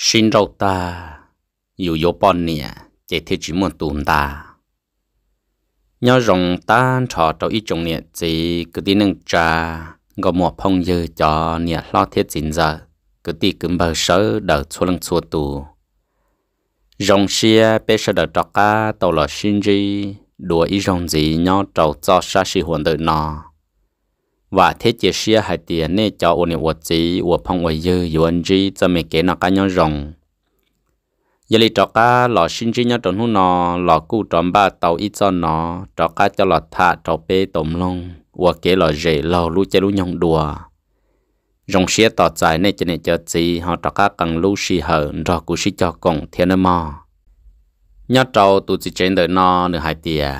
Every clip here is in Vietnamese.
xin rau ta dù yếu bọn nè chế thế chỉ muốn tùn ta nhớ rồng ta cho trâu ý chồng nè chỉ cứ tí nâng cha, ngọ mùa phong dư cho nè lo thiết chín giờ cứ tí cứ bờ sớ đỡ xua lưng xua tù rồng xia bê sơ đỡ trọ cá tàu lò xin gì đùa ý rồng gì nhớ trâu cho xa xì hồn đợi nó và thế chế xia hai tiền nè cho ôn ổ chí ôn phong ổ dư yuan chi cho mình kể nó cá nhau rồng giờ lì trọ cá lọ sinh chi nhau trọn hú nó lọ cu trọn ba tàu ít cho nó trọ cá cho lọ thả trọ bê tôm lông ôn kể lọ rễ lọ lu chơi lu nhong đùa rồng xia tỏ trái nè cho nè cho chí họ trọ cá cần lu xì hở rọ cú xì cho cổng thiên mò nhau trâu tụ chỉ trên đời nó nửa hai tiền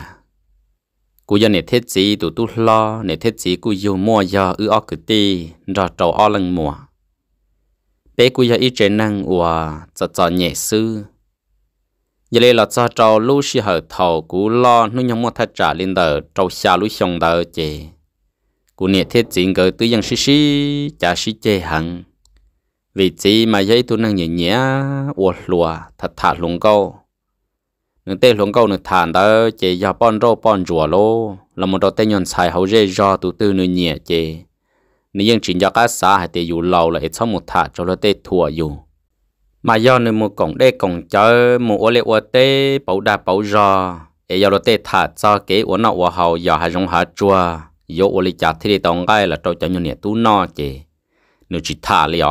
cú giờ nè thiết gì tụ tu lo nè thiết gì cú yêu mua giờ ư ở cứ ti rò trầu o lần mùa bé cú giờ ít chế năng ủa cho cho nhẹ sư giờ này là cho trầu lu xí hở thầu cú lo nuôi nhông mua thật trả lên đờ trầu xa lu xong đờ chè cú nè thiết gì ngờ tư yang xí xí chả xí chè hằng vì gì mà giấy tu năng nhẹ nhẹ ủa lùa thật thả lùng câu nên tê luồng câu nước thản đó chế giờ bon rô bon rùa lô là một đầu tê nhon xài hầu dê do tụ tư nữa nhẹ chế nên dân chuyển cho các xã hay tê dù lâu là hết xong một thả cho nó tê thua dù mà do nên một cổng đê cổng chớ một ô lệ ô tê bảo đa bảo rò để giờ nó tê thả cho kế ô nọ ô hậu giờ hay giống hả chua giờ ô lệ chả thì tông gai là trâu cho nhon nhẹ tú no chị nếu chỉ thả liền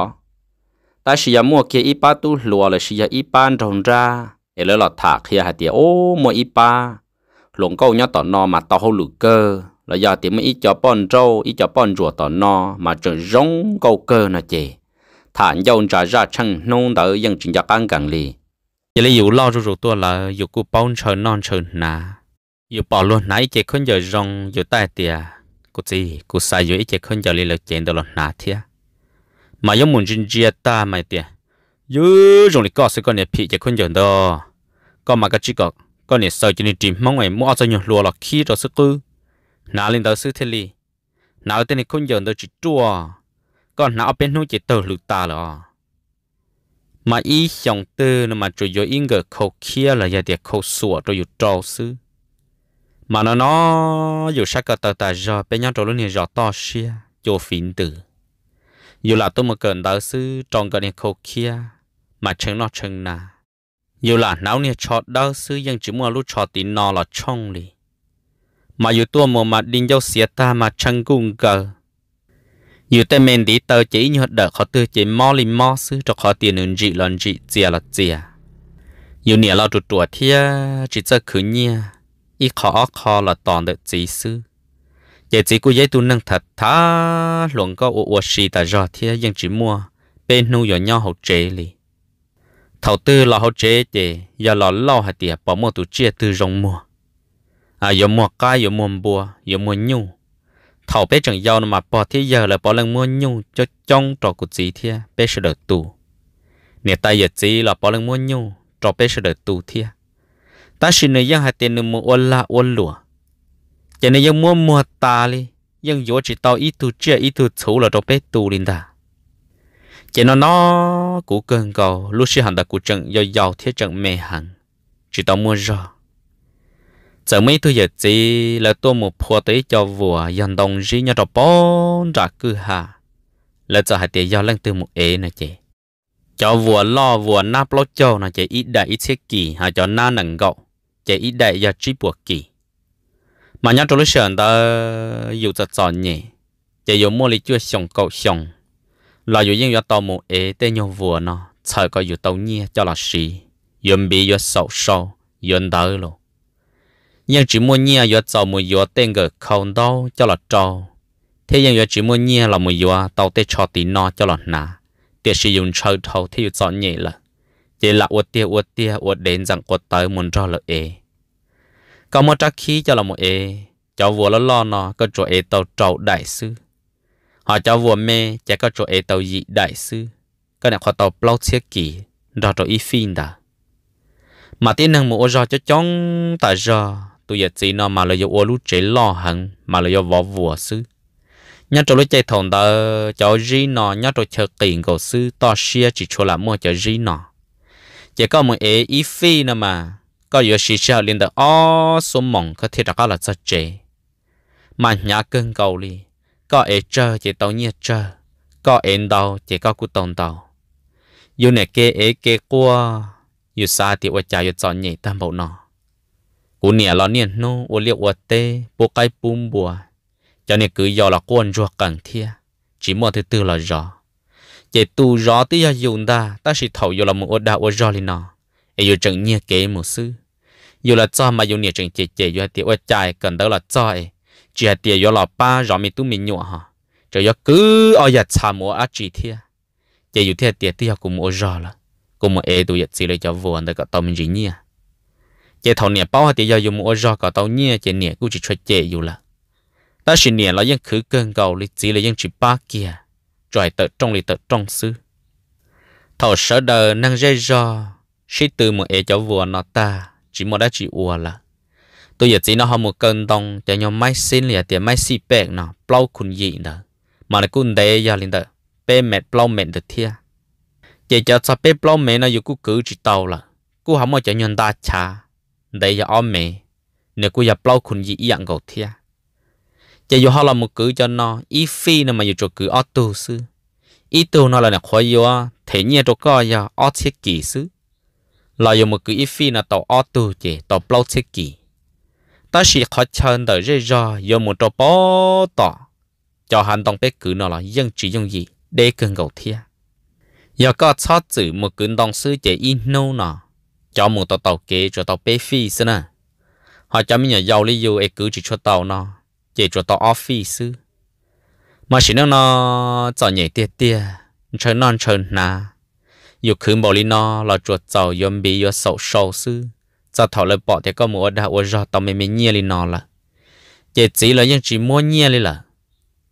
ta sử dụng mua kia ít ba tu lùa là sử dụng ít ban trồng ra เอเลอดถากเฮียหาเตียโอ้มวยอีปาหลงเก้าเนาะต่อนอมาต่อเขาหลุกเกอร์แล้วยาเตียมอีจอป้อนโจอีจอป้อนจัวต่อนอมาจนร้องเก้าเกอร์นะเจฐานยาวจ่าจ่าช่างนงเตอยังจึงจะกังกังลียังเลยอยู่เล่าจู่ตัวละอยู่กูป้อนเชิญนอนเชิญนาอยู่ป่อล้วนไหนเจคนเยอะร้องอยู่ใต้เตียกูจีกูใส่อยู่อีเจคนเยอะเลยเลยเจนตลอดนาเทียมายังมุนจินเจียตาไม่เตีย dư rồng lịch có sự con này phi chỉ khuyên dần đó con mà cái chỉ có con này sợ chỉ nên tìm mong em mua cho nhiều lúa là khi rồi sức cư nào lên đó sức thế li nào tên này khuyên dần đó chỉ chua con nào bên nuôi chỉ tờ lụt ta là mà ý xong tư nó mà chủ yếu yên ngờ khâu kia là giờ tiệt khâu sủa rồi yếu trâu sư mà nó nó yếu sắc cả tờ tờ giờ bên nhau trâu luôn này giờ to xia cho phím từ, yếu là tôi mà cần đó sư trong cái này khâu kia mà chẳng nó chẳng nà dù là nào nia chọt đau sư dân chỉ mua lúc chọt tí nó là chong lì mà dù tua mùa mà đinh dâu xía ta mà chẳng cung cờ dù tên mình đi tờ chỉ như đỡ khó tư chỉ mò lì mò sư cho khó tiền ứng dị lần dị dìa là dìa dù nia là trụ trụ thia chỉ cho khứ nia ít khó khó là tòn được chỉ sư vậy chỉ cô giấy tu năng thật thá luận có ô ô xì ta rõ thia dân chỉ mua bên nu nhỏ nhau hậu chế lì thầu tư là họ chế thì giờ là lo hạt tiền bỏ mua tụ chia từ rồng mua à giờ mua cá giờ mua bùa giờ mua nhu thầu bé chẳng giàu mà bỏ thế giờ là bỏ lần mua nhu cho trong trò của gì thia bé sẽ được tù nè ta giờ chị là bỏ lần mua nhu trò bé sẽ được tù thia ta xin nơi dân hạt tiền nơi mua ôn la ôn lụa cho nên dân mua mua ta đi dân dỗ chỉ tao ít tụ chia ít tụ xấu là trò bé tù linh ta chỉ nó nó cú cơn cầu lúc sinh hẳn đã cú trận do giàu thiết trận mê hẳn chỉ tao mua rõ, giờ mấy thứ giờ gì là tôi một phù tế cho vua dần đồng gì nhau đó bốn ra cứ hà là giờ hai tiền do lên từ một ế nè chị cho vua lo vua nắp lo cho nè chị ít đại ít thiết kỳ hà cho na nặng gạo, chị ít đại giờ trí buộc kỳ mà nhau trong lúc sinh ta dù giờ chọn nhỉ chị dù mua lịch chưa xong cậu xong là dù yên yo tàu mù ế tên nhau vừa nó sợ có dù tàu nhia cho là xì yên bị yo sầu sâu, yên đỡ lộ nhưng chỉ mua nhia yo tàu mù yo tên gờ không đâu cho là trâu thế nhưng yo chỉ mua nhia là mù yo tàu tê cho tí nó cho là nà để sử dụng chơi thầu thì yo chọn nhẹ là chỉ là uất tia uất tia uất đến rằng uất tới muốn cho là ế có một trắc khí cho là một ế cháu vừa lo lo nó có chỗ ế tàu trâu đại sư họ cho vua mẹ chả có chỗ ấy tàu dị đại sư cái này họ tàu plau chia kỳ rồi rồi y phin đã mà tiếng năng mùa rồi cho chóng tại giờ tôi giờ chỉ nó mà là yêu lú chế lo hằng mà là do võ vua sư nhớ chỗ lúc chạy thòng đó cho ri nó nhớ chỗ chờ tiền của sư to xia chỉ cho là mua cho ri nó chỉ có một ấy y phi nữa mà có yêu sĩ sao liên được ó số mỏng có thể đã có là cho chế mà nhà cưng cầu liền có ế trơ chỉ tàu nhiệt trơ có ến đầu chỉ có cú tông đầu dù này kê ế kê qua dù xa thì ua chào dù chọn nhảy tam bộ nọ cú nè lo niên nô ua liệu ua tê bố cái bùm bùa cho nên cứ do là quân ruột cần thia chỉ mua thứ tư là rõ chỉ tu rõ tí do dùng ta ta chỉ thầu dù là một ua đạo ua rõ lên nọ ế dù chẳng nhiệt kê một sư dù là cho mà dù nè chẳng chỉ chỉ dù là tiệu ua chạy cần đó là cho ấy chỉ tiề yo lọ ba rõ mi tu mi nhọ ha cho yo cứ ở giờ cha mua á chỉ thiệt chỉ dụ thiệt tiề tiề cùng mua rõ là cùng mua ê tu giờ chỉ lấy cho vườn để có tao mình gì nhỉ chỉ thầu nè bao tiề yo dùng mua rõ cả tao nhia chỉ nè cũng chỉ cho chỉ dụ là ta chỉ nè là những khứ cơn cầu lý chỉ là những chỉ ba kia trời tự trong lý tự trong xứ thầu sở đời năng dây rõ sĩ từ mua ê cho vườn nó ta chỉ mua đã chỉ u là tôi giờ chỉ nó học một cơn đồng cho nhau máy xin là tiền máy xịt bẹt nó plau khun gì đó mà nó cũng để giờ lên đó bé mệt plau mệt được thia chỉ cho sao bé plau mệt nó yêu cứ cứ chỉ tàu là cứ không một cho nhau ta cha để giờ ôm mệt, nếu cứ giờ plau khun gì ý ăn gạo thia giờ yêu học là một cứ cho nó ý phi nó mà yêu cho cứ ớt tu sư ý tu nó là nó khó yêu thế nhiên cho coi giờ ớt thiết kỹ sư là dùng một cứ ý phi nó tàu ớt tu chứ tàu plau thiết kỹ ta chỉ khó chân đời rơi ra do một trò bó tỏ cho hắn đồng bé cứ nó là dân chỉ dùng gì để cần gầu thia giờ có cho chữ một cứ đồng sư chế in nô nọ cho một tàu tàu kế cho tàu bé phi xí nè họ cho mình nhà giàu lý do ấy cứ chỉ cho tàu nó chế cho tàu office mà chỉ nó nó cho nhảy tia tia chơi non chơi nà dù cứ bảo lý nó là chuột tàu yếm bị yếm sầu sầu sư giờ thảo lời bỏ thì có mua đã ô rò tao mình mình nhia lên nó là chỉ chỉ là những chỉ mua nhia lên là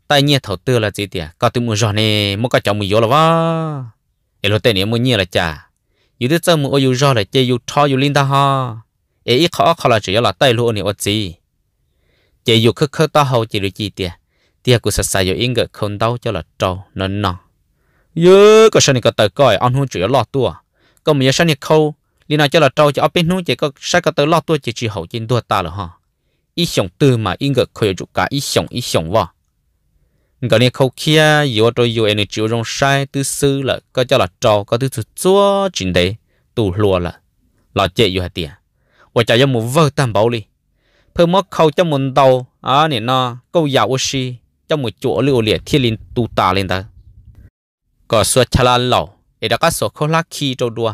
tay nhia thảo tư là gì tiệt có từ mua rò này, mua cái chồng mua vô là vá để lo tên mua nhia là chả dù đứa chơi mua ô dù là chơi dù cho dù linh ta ha ấy khó khó là chỉ là tay luôn này ô gì chơi dù khứ khứ ta hậu chỉ được gì tiệt tiệt của sài sai dù yên gật không đau cho là trâu nó nọ khâu lý nói cho là trâu cho ở bên núi chỉ có sai cái tới lo tôi chỉ chỉ hậu chiến đua ta là ha ý sống từ mà ý ngờ khởi chụp cả ý sống ý sống vào gần này khâu kia yếu tôi yếu anh chịu trong sai tư sư là có cho là trâu có tư chúa chuyện đấy tù lùa là là chạy yếu hạt tiền và chạy cho một vợ tam bảo đi phơi mất khâu cho một đầu à nè nó câu dạo oxy cho một chỗ lưu liệt thiên linh tu ta lên ta có số chả lão để đã có số khâu lá khi trâu đua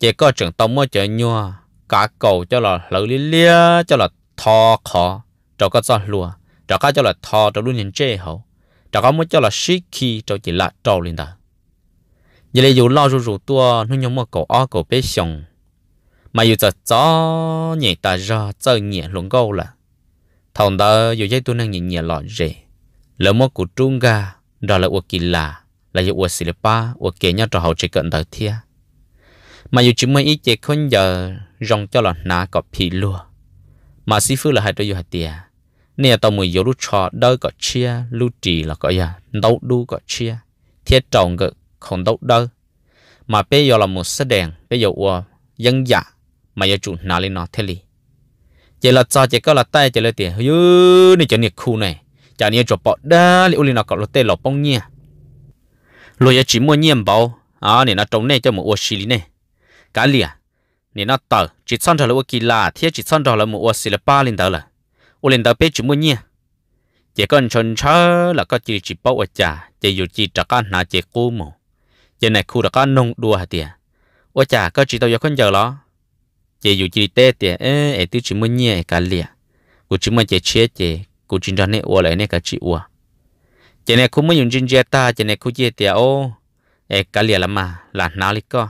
chỉ có trưởng tông mới chơi nhua cả cầu cho là lỡ lý lia cho là thò khó cho có cho lùa cho có cho là thò cho luôn nhìn chê hậu cho có mới cho là xí khi cho chỉ là trâu lên ta giờ lấy dù lo rủ rủ tua nó nhóm một cầu o cầu bé xong mà dù cho chó nhẹ ta ra chơi nhẹ luôn câu là thằng đó dù dây tôi năng nhẹ nhẹ lọ rể lỡ mua của trung ga đó là uo kỳ là là dù uo xì lạ ba uo kia nhau trò hậu chỉ cận đầu thiệt mà dù chúng mình ít chế khôn giờ rong cho là nã có phi lúa mà sư phụ là hai đôi hạt tiền nè tao mùi yếu lúc cho đôi có chia lúc trì là có gì đâu đu có chia thiết trọng gỡ không đâu đâu mà bây giờ là một sắc đèn bây giờ ua dân dạ mà giờ chủ nào lên nó thế li chỉ là cho chỉ có là tay chỉ là tiền hư này cho nhiệt khu này chả nhiệt cho bỏ đa liệu lên nó có lót tê lọ bông nhia rồi giờ chỉ mua nhiệm bảo à này nó trong này cho một ua xì này cả liền nè nó tờ chỉ chọn cho là kỳ lạ thì chỉ chọn cho là một ô xí là ba lên đó là ô lên đó biết chỉ muốn nhia chỉ con chọn chớ là có chỉ chỉ bảo ở chả chỉ dù chỉ trả con nào chỉ cú mồ chỉ này khu là con nông đua hả tiệt ô chả có chỉ tao giờ con giờ lo, chỉ dù chỉ tê tiệt ê ai tứ chỉ muốn nhia cả liền cụ chỉ muốn chỉ chết chỉ cụ chỉ cho nên ô lại nên cả chỉ ô chỉ này khu muốn dùng chân ta chỉ này khu chia tiệt ô ê cả liền là mà là nào lý co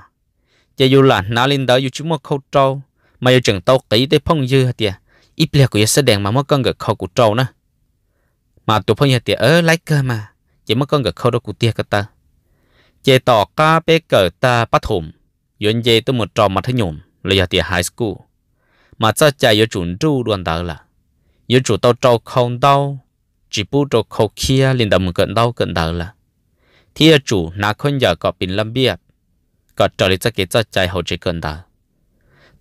giờ dù là nó lên đó dù chúng mua khâu trâu mà dù chẳng tàu kỹ tới phong dư tiệt ít lẽ của sẽ đèn mà mất con gật khâu của trâu nữa mà tụi phong dư tiệt ở lấy cơ mà chỉ mất con gật khâu đó của tiệt cơ ta chỉ tỏ ca bé cờ ta bắt hùm yến dê tôi một trò mà thấy nhổm là giờ tiệt high school mà cha cha yêu chuẩn tru đoàn đó là yêu chủ tàu trâu không đâu chỉ bu trâu khâu kia liền đầm cận đâu cận đó là thì chủ nào con giờ có bình lâm biệt có trở lại cho cái cho chạy hậu chỉ cần đó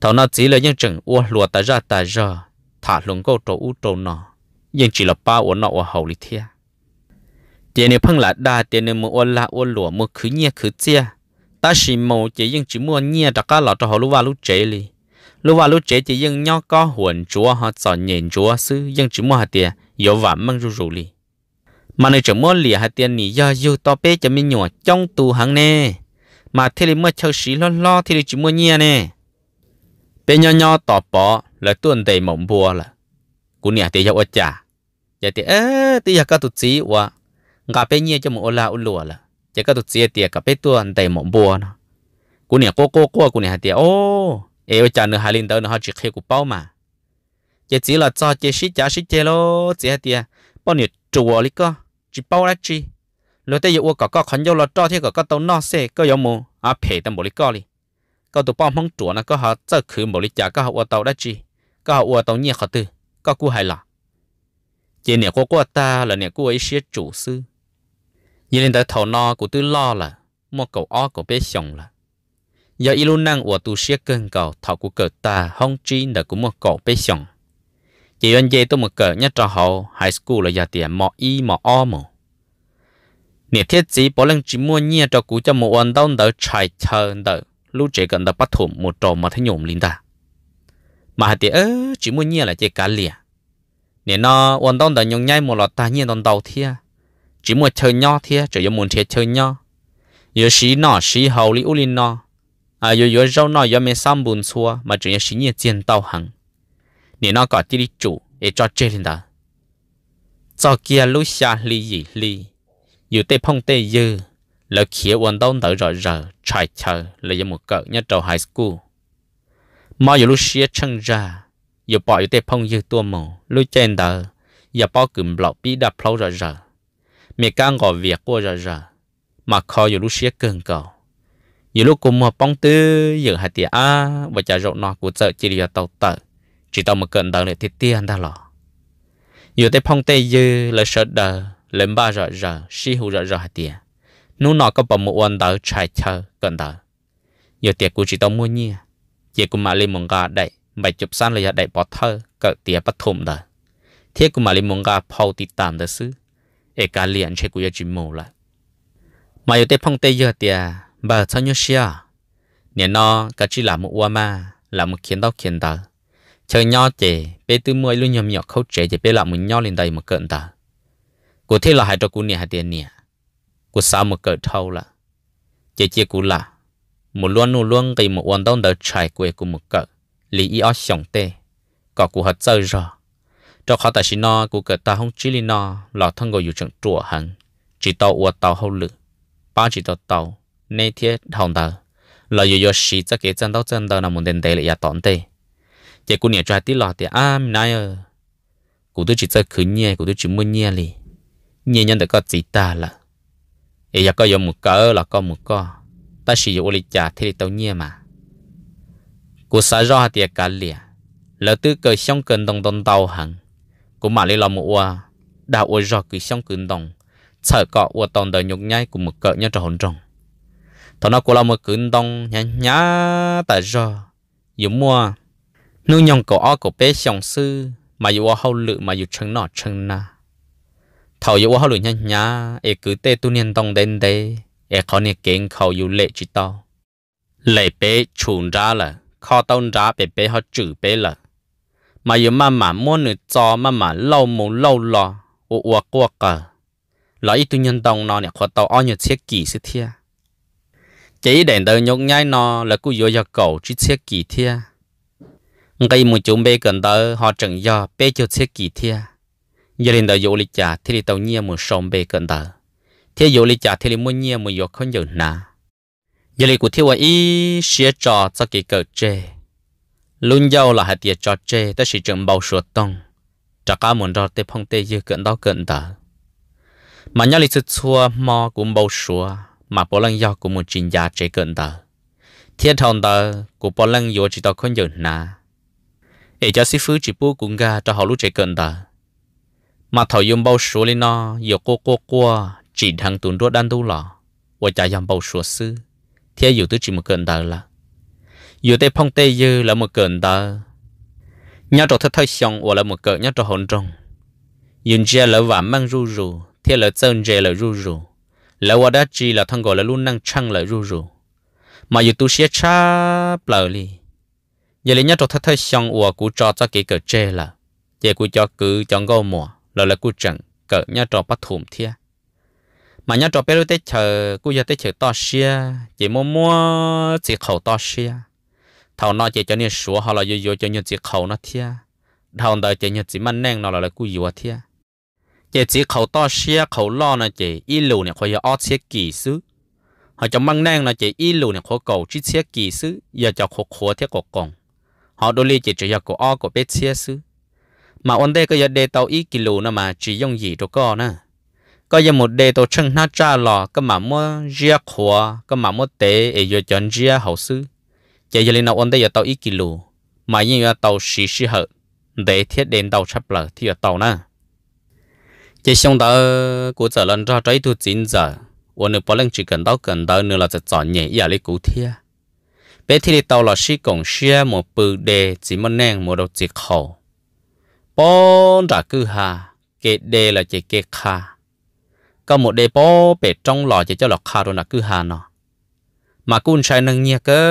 thảo nó chỉ là những trận ua lùa ta ra ta ra thả lùng câu trổ u trổ nó nhưng chỉ là ba ua nọ ua hậu lý thia tiền này phăng là đa tiền này mua ua la ua lùa mua khứ nhia khứ chia ta chỉ mồ chỉ nhưng chỉ mua nhia đặc cá lọ cho họ lưu vào lưu chế li lưu vào lưu chế chỉ nhưng nhau có huẩn chúa hoặc sợ nhện chúa sư nhưng chỉ mua hạt tiền yếu vạm mang rù rù li mà này chỉ mua lìa hạt tiền này do yêu to bé cho mình nhỏ trong tù hàng nè mà thế là mưa châu xí lo lo thế là chỉ mưa nhia nè bé nhỏ nhỏ tỏ bỏ là tuần đầy mộng bùa là cú nè thì giờ ở chả giờ thì ế thì giờ các tổ chức quá ngà bé nhia cho mộng la u lùa là giờ các tổ chức thì cả bé tuần đầy mộng bùa nó cú nè cô cô cô cú nè thì ô ê chả nữa hai linh tớ nữa họ chỉ khi cú bao mà giờ chỉ là cho chơi xí chả xí chơi lo chỉ thì bao nhiêu chùa lý cơ chỉ bao là chi lúc đấy yêu cả có khẩn yêu là cho thì cả có tàu nó xe có yếm mù à phe tầm bộ lý có đi có tụ bom phong chuột nó có họ chơi khử bộ lý trả có họ tàu đã chi có họ tàu nhẹ họ tư có cú hay là chỉ nè cô cô ta là nè cô ấy sẽ chủ sư như lên tới thầu nọ cô tư lo là mua cầu ó của bé xong là giờ ilu năng của tu sẽ cơn cầu thầu của cờ ta không chi là của mua cầu bé xong, chỉ anh dây tôi một cờ nhất cho hậu high school là giờ tiền mò y mò o mò nè thiết gì bỏ lên chỉ mua nhia cho cú cho một ăn đau đỡ chạy chờ đỡ lúc trẻ cần đỡ bắt thủ một trò mà thấy nhổm linh ta mà hạt tiệt chỉ mua nhia là chơi cá lìa nè nó ăn đau đỡ nhông nhai một lọt ta nhia đòn đầu thia chỉ mua chơi nho thia chỉ có muốn chơi chơi nho giờ xí nọ xí hầu li u linh nọ à giờ giờ rau nọ giờ mình xăm bùn xua mà chỉ có xí nhia tiền tàu hằng nè nó có chỉ đi chủ để cho chơi linh ta cho kia lúc xa li gì li dù tê phong tê dư là khía quần đông tới rồi giờ trải chờ là do một cỡ nhất trầu high school mà dù lúc xia chân ra dù bỏ dù tê phong dư tua mù lúc trên đó dù bỏ cụm lọc bí đạp lâu rồi giờ mẹ càng gọi việc của rồi giờ mà khó dù lúc xia cường cầu dù lúc cùng mà bóng tư giờ hai tia a và chả rộng nó của trợ chỉ là tàu tờ chỉ tàu một cận đó để thiết tiên ta lọ dù tê phong tê dư là sợ đời lên ba rợ rợ si hụ rợ rợ tiền nụ nọ có bằng một quan đỡ chạy chờ cận đỡ giờ tiền của chỉ tao mua nhia giờ của mà lên mông gà đại bảy chục san là đại bỏ thơ cỡ tiền bắt thùng đỡ thế của mà lên mông gà phao tít tạm đỡ sư. ê cả liền chơi của giờ chỉ mù lại mà giờ tết phong tây giờ tiền bà sao nhớ xia nè nọ cả chỉ là một quan mà là một khiến đau khiến đỡ chờ nhau chè bé tư mua luôn nhầm nhọ khâu trẻ chè bé là một nhau lên đây mà cận đỡ cô thế là hai trò cô nè hai tiền nè cô sao mà cỡ thâu là chị chị cô là một luôn nô luôn cái một quan đông đỡ trải của một cỡ lý ý ở sống có cô hết chơi rồi cho khó tại xin nó cỡ ta không chỉ lý nó thân gọi dù chẳng chùa hẳn chỉ tàu ua tàu hậu lự ba chỉ tàu tàu nê thiết hồng tờ là dù dạ dù chắc kế chân tàu chân tàu là một đền lại giả tỏn tê cô nè cho tí lọt thì à mình nãy ờ cô tôi chỉ chơi khứ nhẹ cô tôi chỉ mua nhẹ lì nhìn nhân được có chỉ ta là ý là có dùng một cỡ là có một co ta sử dụng lịch trả thì tao nhia mà cô xã rõ thì cả lìa lỡ tư cờ xong cần đồng đồng tàu hẳn cô mà lấy lòng một ua đã ua rõ cứ xong cần đồng sợ cọ ua tòng đời nhục nhai của một cỡ nhá trò hồn rồng thằng nó cô là một cần đồng nhá nhá tại rõ dùng mua nuôi nhong cổ o cổ bé xong sư mà dù hậu lự mà dù chân nọ chân na thầu yêu hoa lụi nhanh nhá e cứ tê tu niên tông đến đây e khó niên kiến khẩu yêu lệ chỉ to lệ bé chùn ra là khó tông ra bé bé họ chữ bé là mà yêu mà mà muốn nữa cho mà mà lâu mù lâu lò ô ô qua cả lại tu niên tông nó nè khó tàu ao nhiệt thiết kỷ sự thiệt chỉ đến đời nhóc nhai nó là cứ yêu yêu cầu chỉ thiết kỷ thiệt ngay một chúng bé gần đó họ chẳng do bé cho thiết kỷ thiệt giờ lên đầu dụ lịch trả thì đi tàu nhiên một sông bê cận tờ thế dụ lịch trả thì đi mua nhiên một giọt không dữ nà giờ lịch của thiếu ý xía trò cho kỳ cờ chê luôn giàu là hạt tiệt trò chê ta chỉ trường bầu sụt tông trả cả muốn đo tê phong tê dư cận đó cận tờ mà nhớ lịch xua mò cũng bầu sụa mà bỏ lăng giàu cũng một trình giá chế cận tờ thiên thòng tờ của bỏ lăng yếu chỉ tao không dữ nà ấy cho sư phụ chỉ bố cũng ga cho họ lúc chế cận tờ mà thầu dùng bao số lên nó giờ cô cô qua chỉ thằng tuấn đua đan tu lò và trả dòng bao số sư thế dù tới chỉ một cơn tờ là dù tay phong tay dư là một cơn tờ nhớ trò thật thay xong và là một cơn nhớ trò hồn trong dùng chia lỡ vạm mang ru rù thế lỡ chân dê lỡ ru rù lỡ qua đã chỉ là thằng gọi là luôn năng chăng lỡ ru rù mà dù tu sẽ cha lỡ đi, giờ lấy nhớ trò thật thay xong và cũng cho cho cái cơn chê là giờ cũng cho cứ chọn gò mùa là là cú chẳng cỡ nhà trò bắt thùm thia mà nhà trò bê tết chờ cú giờ tết chờ to xia chỉ mua mua chỉ khẩu to xia thầu nói chỉ cho nên số họ là vô vô cho nên chỉ khẩu nó thia thầu đời chỉ nên chỉ mặn neng nó là là cú vô thia chỉ chỉ khẩu to xia khẩu lo nó chỉ y lù này khỏi giờ ót xia kỳ xứ họ cho măng nang nó chỉ y lù này khó cầu chỉ xia kỳ xứ giờ cho khó khó thế cổ còng họ đôi li chỉ cho giờ cổ o cổ bê xia xứ mà ôn đây có giờ đề tàu ít kilo nữa mà chỉ dùng gì cho co nữa có giờ một đề tàu chân nát cha lò có mà mua ria khóa có mà mua tế để giờ chọn ria hậu sư chỉ giờ lên nào ôn đây giờ tàu ít kilo mà như là tàu xì xì hợp để thiết đến tàu chập lở thì giờ tàu nữa chỉ xong đó của giờ lần ra trái tu chín giờ ôn được bao lần chỉ cần tàu cần tàu nữa là sẽ chọn nhẹ giờ lấy cụ thiệt bé thì tàu là sĩ cổng xe một bự đề chỉ một nang một đầu chỉ khẩu ปอนจากือฮาเกเดลจะเกคาก็หมดเดปอเป็ดจ้องหล่อจะเจ้าหลอกคาตัวนักือฮาเนอ มากุนชายนังเงียกิ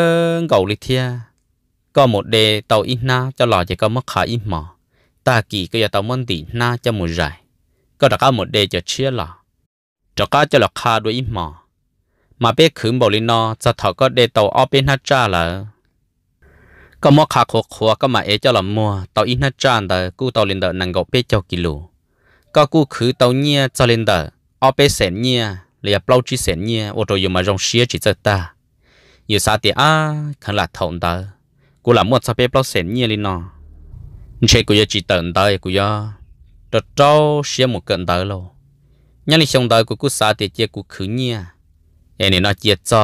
เกาลิเทีย ก็หมดเดตออินนาเจ้าหล่อจะก็มขาอิหมอตากีก็จะตอมันตีหน้าจะหมดใจก็ตะก้าหมดเดจะเชื่อหล่อจะก้าจะหลอกคาด้วยอิหมอมาเป๊ะขึ้นบอลิโนจะถอก็เดตออเป็นหั้จาเหรอก็มอขาโขขัวก็มาเอเจ้าละมัวต่ออีน่าจานเดอกู้ต่อเลนเดอนังกบเป้เจ้ากิโลก็กู้คือต่อเนี่ยเจ้าเลนเดอเอาไปเสนเนี่ยเลียเปล่าจีเสนเนี่ยโอโตอยู่มาจงเสียจิตเจตาอยู่ซาติอาขันหลัดถงเดอกูละมัวจะไปเปล่าเสนเนี่ยลินอเชกูยจิตเดินเดอกูยอตะเจ้าเสียหมดเกินเดอโลยันลิชงเดอกูกูซาติเจียกูคือเนี่ยเอ็นี่น่าเจียจ้อ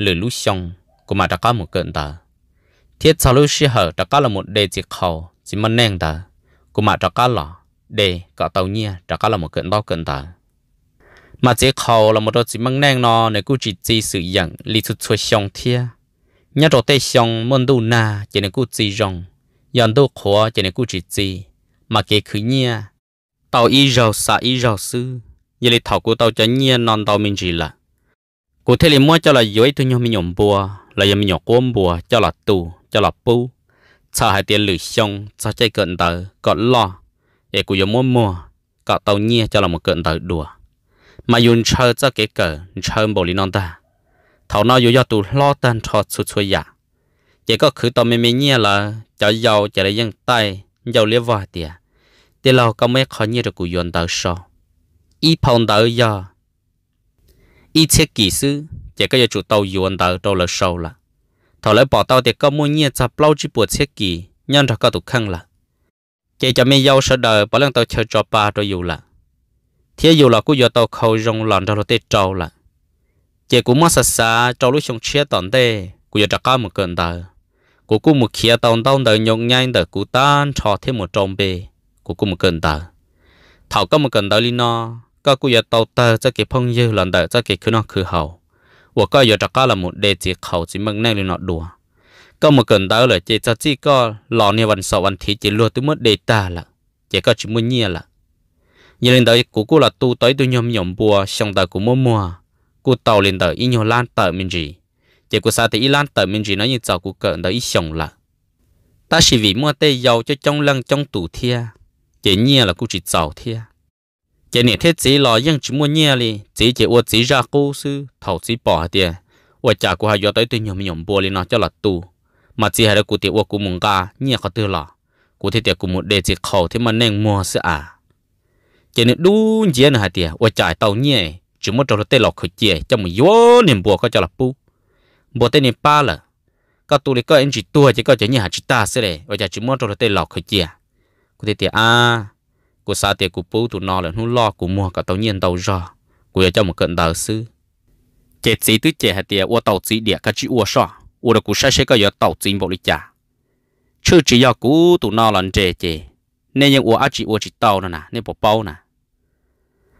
หรือลุชงกูมาตะก้าหมดเกินเดอ thiết sau lúc xí hở trả có là một đề chỉ khẩu chỉ mất nén ta cũng mà trả cá là đề cả tàu nhia trả cá là một cận đau cận ta mà chỉ khẩu là một đôi chỉ mất nén nó để cứ chỉ chỉ sự nhận lý thuật xuất xong thia nhớ đồ tây xong môn đủ na chỉ nên cứ chỉ rong nhận đủ khó chỉ nên cứ chỉ chỉ mà kể khứ nhia tàu y rầu xả y rầu sư như là thảo của tàu cho nhia non tàu mình chỉ là cụ thể là mua cho là dưới thứ nhau mình nhổm bùa là giờ mình nhổ côm bùa cho là tù cho là bu sợ hai tiền lử xong cho chơi cận tờ có lo để cú giống mua mua có tàu nhia cho là một cận tờ đùa mà Yun chơi cho cái cờ chơi bộ lý non ta thầu nó dùng cho tụ lo tan cho chút chút giả chỉ có khử tàu mê mê nhia là cho giàu chỉ là dân tay giàu liếc vào tiền tiền lâu có mấy khó nhia được cú dùng tờ sau ít phong tờ giờ ít chiếc kỹ sư chỉ có chủ tàu dùng tờ đâu là sâu là thọ lấy bỏ tao thì có mua nhia chập lâu chỉ buộc xe kỳ nhân ra có tụ khăn là chị cho mi dâu sợ đời bỏ lần tao chơi trò ba rồi dù là thế dù là cũng giờ tao khâu rong lòn ra rồi tê trâu là chị cũng mất sạch xa trâu lúc xong chia tòn tê cũng giờ trả cao một cơn đời của cô một kia tao tao đời nhộng nhanh đời cụ tan cho thêm một trong bề của cô một cơn đời thảo có một cơn đời linh nó có cô giờ tao tờ cho cái phong dư lần đời cho cái cứ nó cứ hậu 我个要找个了么？得只口子门那里那多，个么跟到了，这这这个老年问少问题，这路都没得打了，这个就没念了。nhìn lên tới cú cú là tu tới tu nhom nhom bùa xong tới cú mua mua cú tàu lên tới in nhau lan tới mình gì chỉ cú sa thì lan tới mình gì nó như cháu cú cỡ tới in xong là ta chỉ vì mua tê dầu cho trong lăng trong tủ thia chỉ nhiên là cú chỉ cháu thia chỉ nè thế chỉ lo nhưng chỉ mua nhẹ li chỉ chỉ uất chỉ ra cố sư thầu chỉ bỏ tiền uất chả của hai giờ tới tôi nhom nhom bùa li nó cho là tu mà chỉ hai đứa cụ tiệt uất cụ mùng ca nhẹ khó tư lo cụ thế tiệt cụ một đề chỉ khẩu thì mà nén mua sữa à chỉ nè đu nhẹ nữa hết đi, uất chả tàu nhẹ chỉ mua trâu là tê lọ khởi chè cho một vô niệm bùa có cho là pu bùa tê niệm ba là các tu li có anh chỉ tua chỉ có chỉ nhẹ chỉ ta sẽ để uất chả chỉ mua trâu là tê lọ khởi chè cụ thế tiệt à của sa tiệt của bố tụ nó là nó lo của mua cả tàu nhiên tàu rò của cho một cận đào sư chết gì tứ chết hạt tiệt ô tàu gì địa các chị ô sọ ô được của sai sẽ có giờ tàu gì bộ lịch trả chưa chỉ do cú tụ nó là chê chê nên những ô á chị ô chị tàu nè nên bộ bao nè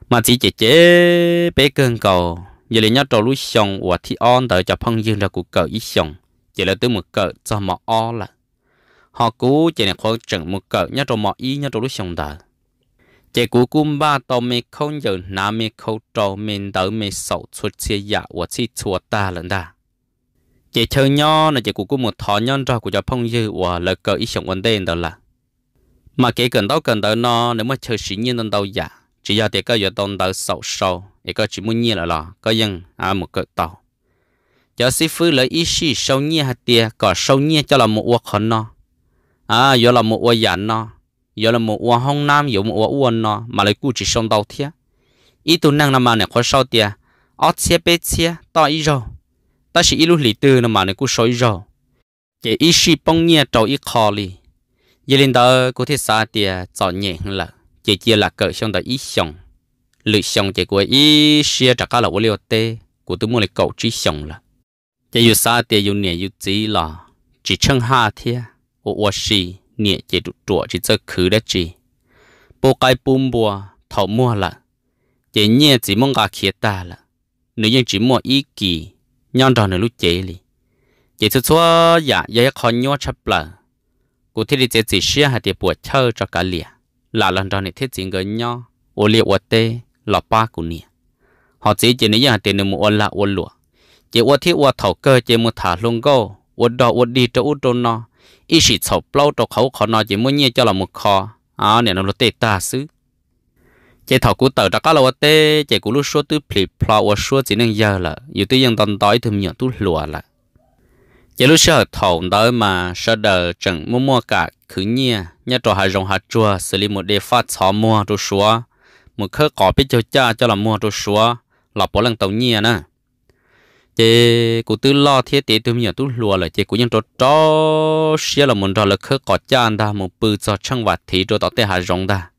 mà chỉ chê chê bé cơn cầu giờ lấy nhau trâu lúa xong ô thì on đợi cho phong dương ra của cờ ít xong chỉ là tới một cờ cho mà o là họ cú chỉ là khó chừng một cờ nhau trâu mỏ ý nhau trâu lúa xong đợi 结果公爸都没空有拿没口罩，面都没手出去呀，我去错大人的。chỉ dạ, chơi nho là chỉ của cô một thọ nhân cho của cho phong dư và là cỡ ý sống vấn đề đó là mà kể cần đó cần đó nó nếu mà chơi sĩ nhiên đơn đâu giả dạ, chỉ do thì có giờ tôn đó sầu sầu cái có chỉ muốn nhiên là là có nhân à một cái tàu cho sĩ phu lấy ý sĩ sâu nhiên hạt tia có sâu nhiên cho là một uất khó nó à do là một uất giả nó giờ là một hoa hồng nam giờ một hoa uôn nọ mà lại cú chỉ sông đầu thia ít tu năng nằm mà này khó sau tia ót xe bê xe to ít rồi ta chỉ ít lúc lì tư nằm mà này cú soi rồi chỉ ít xì bông nhẹ trâu ít khó lì giờ lên đó cú thế xa tia cho nhẹ là chỉ chia là cỡ sông đầu ít sông lì sông chỉ có ít xe trả cá là của liều tê của tôi muốn lại cậu chỉ sông là chỉ yêu xa tia yêu nhẹ yêu chỉ là chỉ chân hạ thia ô ô xì nghĩa chế trụ trụ chỉ cho khứ đã chỉ bộ cái bùm bùa thảo mua là chế nhẹ chỉ mong cả khía ta là nếu như chỉ mua ý kỳ nhon đòn nữa lúc chế li chế cho cho dạ dạ khó nhau chấp là cụ thể thì chế chỉ xia hạt địa bùa chơi cho cả lìa là lần đòn này thiết chỉ người nhau ô liệt ô tê là ba cụ nia họ chỉ chế nếu như hạt địa nữa mua là ô lụa chế ô thiết ô thảo cơ chế mua thả luôn go, ô đỏ ô đi cho ô trôn nó ít chỉ sầu lâu cho khẩu khó nói chỉ muốn nhẹ cho là một khó à nè nó là tê ta xứ chế thảo cú tờ đã có lâu tê chế cú lúc số tư phì phò và số chỉ giờ là dù tư dân tần tối thường tu lùa là chế lúc sợ thầu đó mà sợ đờ chẳng mua mua cả khứ nhia nhớ trò hà rồng hà chua xử lý một đề phát xó mua đồ xóa một khớ cỏ biết cho là mua đồ xóa là bỏ lần tàu nè chế cụ tư lo thiết tế tôi mình tu lùa là chế cụ nhân trò cho xia là muốn trò là khơ cọ cha anh ta một bự cho chăng vật thì trò tao tê hà rong ta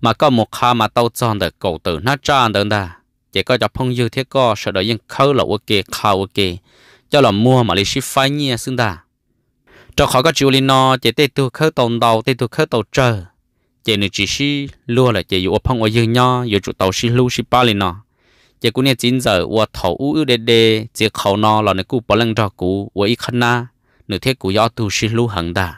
mà có một kha mà tao chọn được cầu tử nó cha anh ta chế có cho phong dư thiết có sợ đợi nhân khâu là ok khâu ok cho là mua mà lịch sĩ phai nhia xưng ta cho khỏi có chịu lên nó chế tê tu khơ tàu đầu tê tu khơ tàu chờ chế nữ chỉ xí lùa là chế dụ phong ở dư nho dụ trụ tàu sĩ lưu sĩ ba lên nó chỉ cũng nên chín giờ và thầu u u đê đê chỉ khẩu nó là nên cú bỏ lăng cho cú và ít khăn na nửa thế cú do tu sĩ lưu hằng đà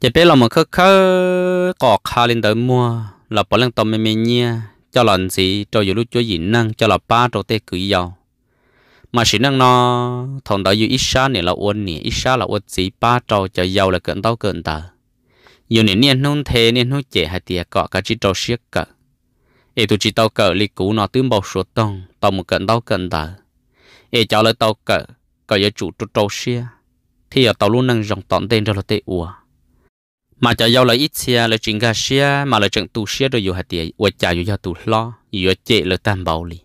chỉ biết là một khớ khớ cọ khá lên tới mua là bỏ lăng tôm mềm mềm nhia cho lần gì cho dù lúc cho gì năng cho là ba trâu tê cử giàu mà sĩ năng nó thằng đó dù ít xa này là uốn nè ít xa là uốn gì ba trâu cho giàu là cận tao cận ta, dù nè niên nông thế niên nông trẻ hay tiệt cọ cả chỉ trâu siết cỡ ê tụi chỉ tàu cỡ li cũ nó tương bầu số tông tàu một cận tàu cận tờ ê cháu lấy tàu cỡ cỡ giờ chủ trâu trâu xia thì ở tàu luôn năng dòng tọn tên cho là tê ua mà cháu giàu lại ít xia lại chính gà xia mà lại chẳng tu xia rồi dù hạt tiền ua chả dù cho tù lo dù chế lấy tam bảo lì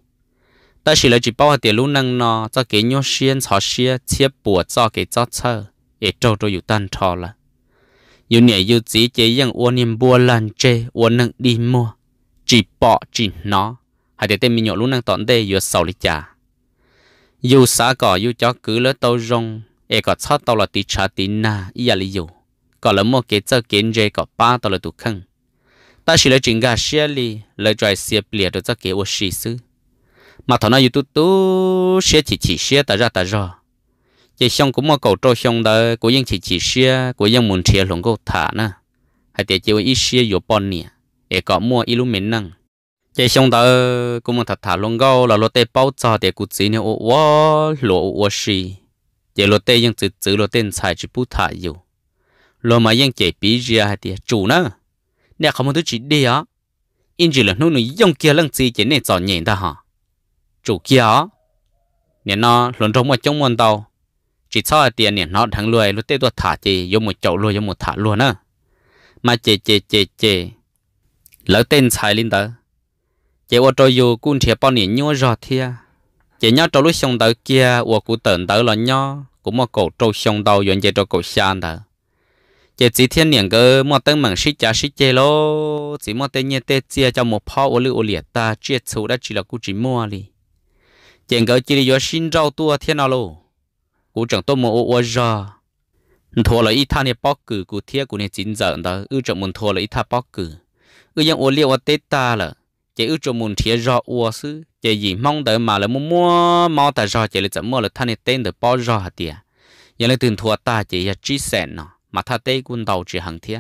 ta chỉ lấy chỉ bao hạt tiền luôn năng nó cho cái nhau xiên xỏ xia, chia bùa cho cái cho chơ ê trâu rồi dù tan trò là dù nhảy dù chỉ chế yang uo niệm bùa lan chê uo năng đi mua chỉ bỏ chỉ nó hay để tên mình nhậu luôn đang tọn đây vừa sầu lý trả dù xã cỏ dù chó cứ lỡ tàu rong e có chót tàu là tí trả tí na ý à lý dù có lỡ một cái chơi kiến dây có ba tàu là tụ khăn ta chỉ lấy chuyện gà xe li lấy trải xe bìa được cho kế ô xì sư mà thằng nó dù tu tu xe chỉ chỉ xe ta ra ta ra chỉ xong cũng mua cầu trâu xong đó của yên chỉ chỉ xe của yên muốn xe luôn câu thả na hay để chơi với ít xe dù bọn nè e có mua ilu mình năng chế xong đó cũng muốn thật thả luôn gâu là lô tê bao giờ để cụ chỉ nếu ô ô lô ô xì chế lô tê ยัง chữ chữ lô tên xài chữ bút thả yêu lô mà ยัง chế bí gì hay thì chủ nè, nè không muốn tôi chỉ đi á in chỉ là nô nô dùng kia lăng chỉ chế nè chọn nhện ta hả chủ kia á nè nó luôn trong một trong một tàu chỉ cho tiền nè nó thằng lười lô tê tôi thả chế dùng một chậu lôi dùng một thả luôn nè, mà chế chế chế chế lỡ tên xài linh tử, chỉ ô trôi dù cũng chỉ bao nhiêu nhau rõ thia chỉ nhau trâu lúc xong tớ kia ô cũng tận tử là nhau cũng một cổ trâu xong đầu dọn chỉ trâu cổ sàn tử, chỉ chỉ thiên niệm cơ một tên mảng sĩ trả sĩ chê lô chỉ một tên nhiệt tê chia cho một phao ô lư ô liệt ta chia số đã chỉ là cũng chỉ mua đi, chỉ cơ chỉ là do xin rau tua thiên nào lô cũng chẳng tôi mua ô ô ra thua là ít thà này bóc cử cụ thiệt cũng này chính giận đó, ư chẳng muốn thua là ít thà bóc cử cứ dân ô liêu tê ta là chỉ ước cho muốn thiệt rõ ô sư chỉ gì mong đợi mà là muốn mua mau ta rõ chỉ tên được bao rõ hả tiệt giờ là từng thua ta chỉ là chỉ sẹn nó mà ta tê quân đầu chỉ hàng thiệt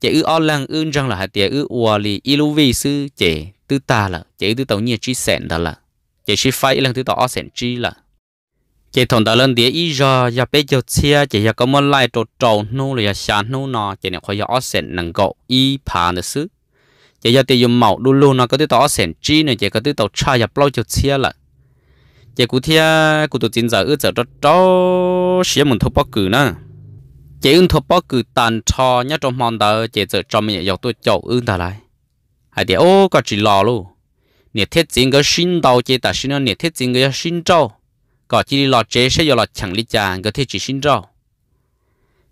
chỉ ước ô lăng ương rằng là hả tiệt ước ô li ilu vi sư chỉ tư ta là chỉ tư tàu nhiệt chỉ sẹn đó là chỉ chỉ phải lăng tư tàu sẹn chỉ là chỉ thằng đó lên địa ý giờ giờ bây giờ xe chỉ giờ có một lại trộn trâu nô rồi giờ sàn nô nọ chỉ này khỏi giờ sẹn năng gạo ý phá nữa xứ chỉ giờ thì dùng màu đu lu nó có thứ tỏ sẹn chi này chỉ có thứ tàu cha nhập lâu cho chia lại chỉ cụ thia cụ tụ chín giờ ước giờ đó đó xía mình thua bóc cử nữa chỉ ứng thua bóc cử tàn cho nhá trong mòn đó chỉ giờ trong mình dọc tôi chậu ứng ta lại hay thì ô có chỉ lò luôn nhiệt thiết chính cái sinh đầu chỉ ta sinh nhiệt thiết chính cái sinh trâu có chỉ lò chế sẽ do lò chẳng lý chàng cái thiết chỉ sinh trâu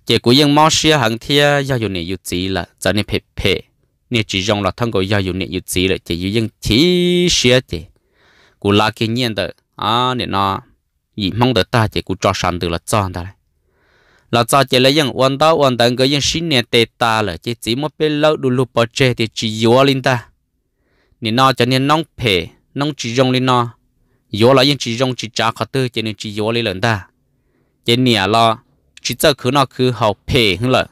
chỉ cụ yên mau xía hàng thia do dùng nhiệt dụng gì là cho nên phê phê nè chỉ dùng là thằng gọi giao dụng nè yết gì là chỉ dùng những chỉ xe chỉ cú la cái nhiên đó à nè nó gì mong được ta chỉ cú cho sẵn từ là cho ta này là cho chỉ là những quan đó quan đó cái những sinh nè tê ta rồi, chỉ chỉ một bên lâu đủ lúc bỏ chơi thì chỉ vô linh ta nè nó cho nên nông phe nông chỉ dùng lên nó yếu là những chỉ dùng chỉ trả khó tư cho nên chỉ vô linh lần ta chỉ nè lo chỉ cho cứ nó cứ học phe hơn là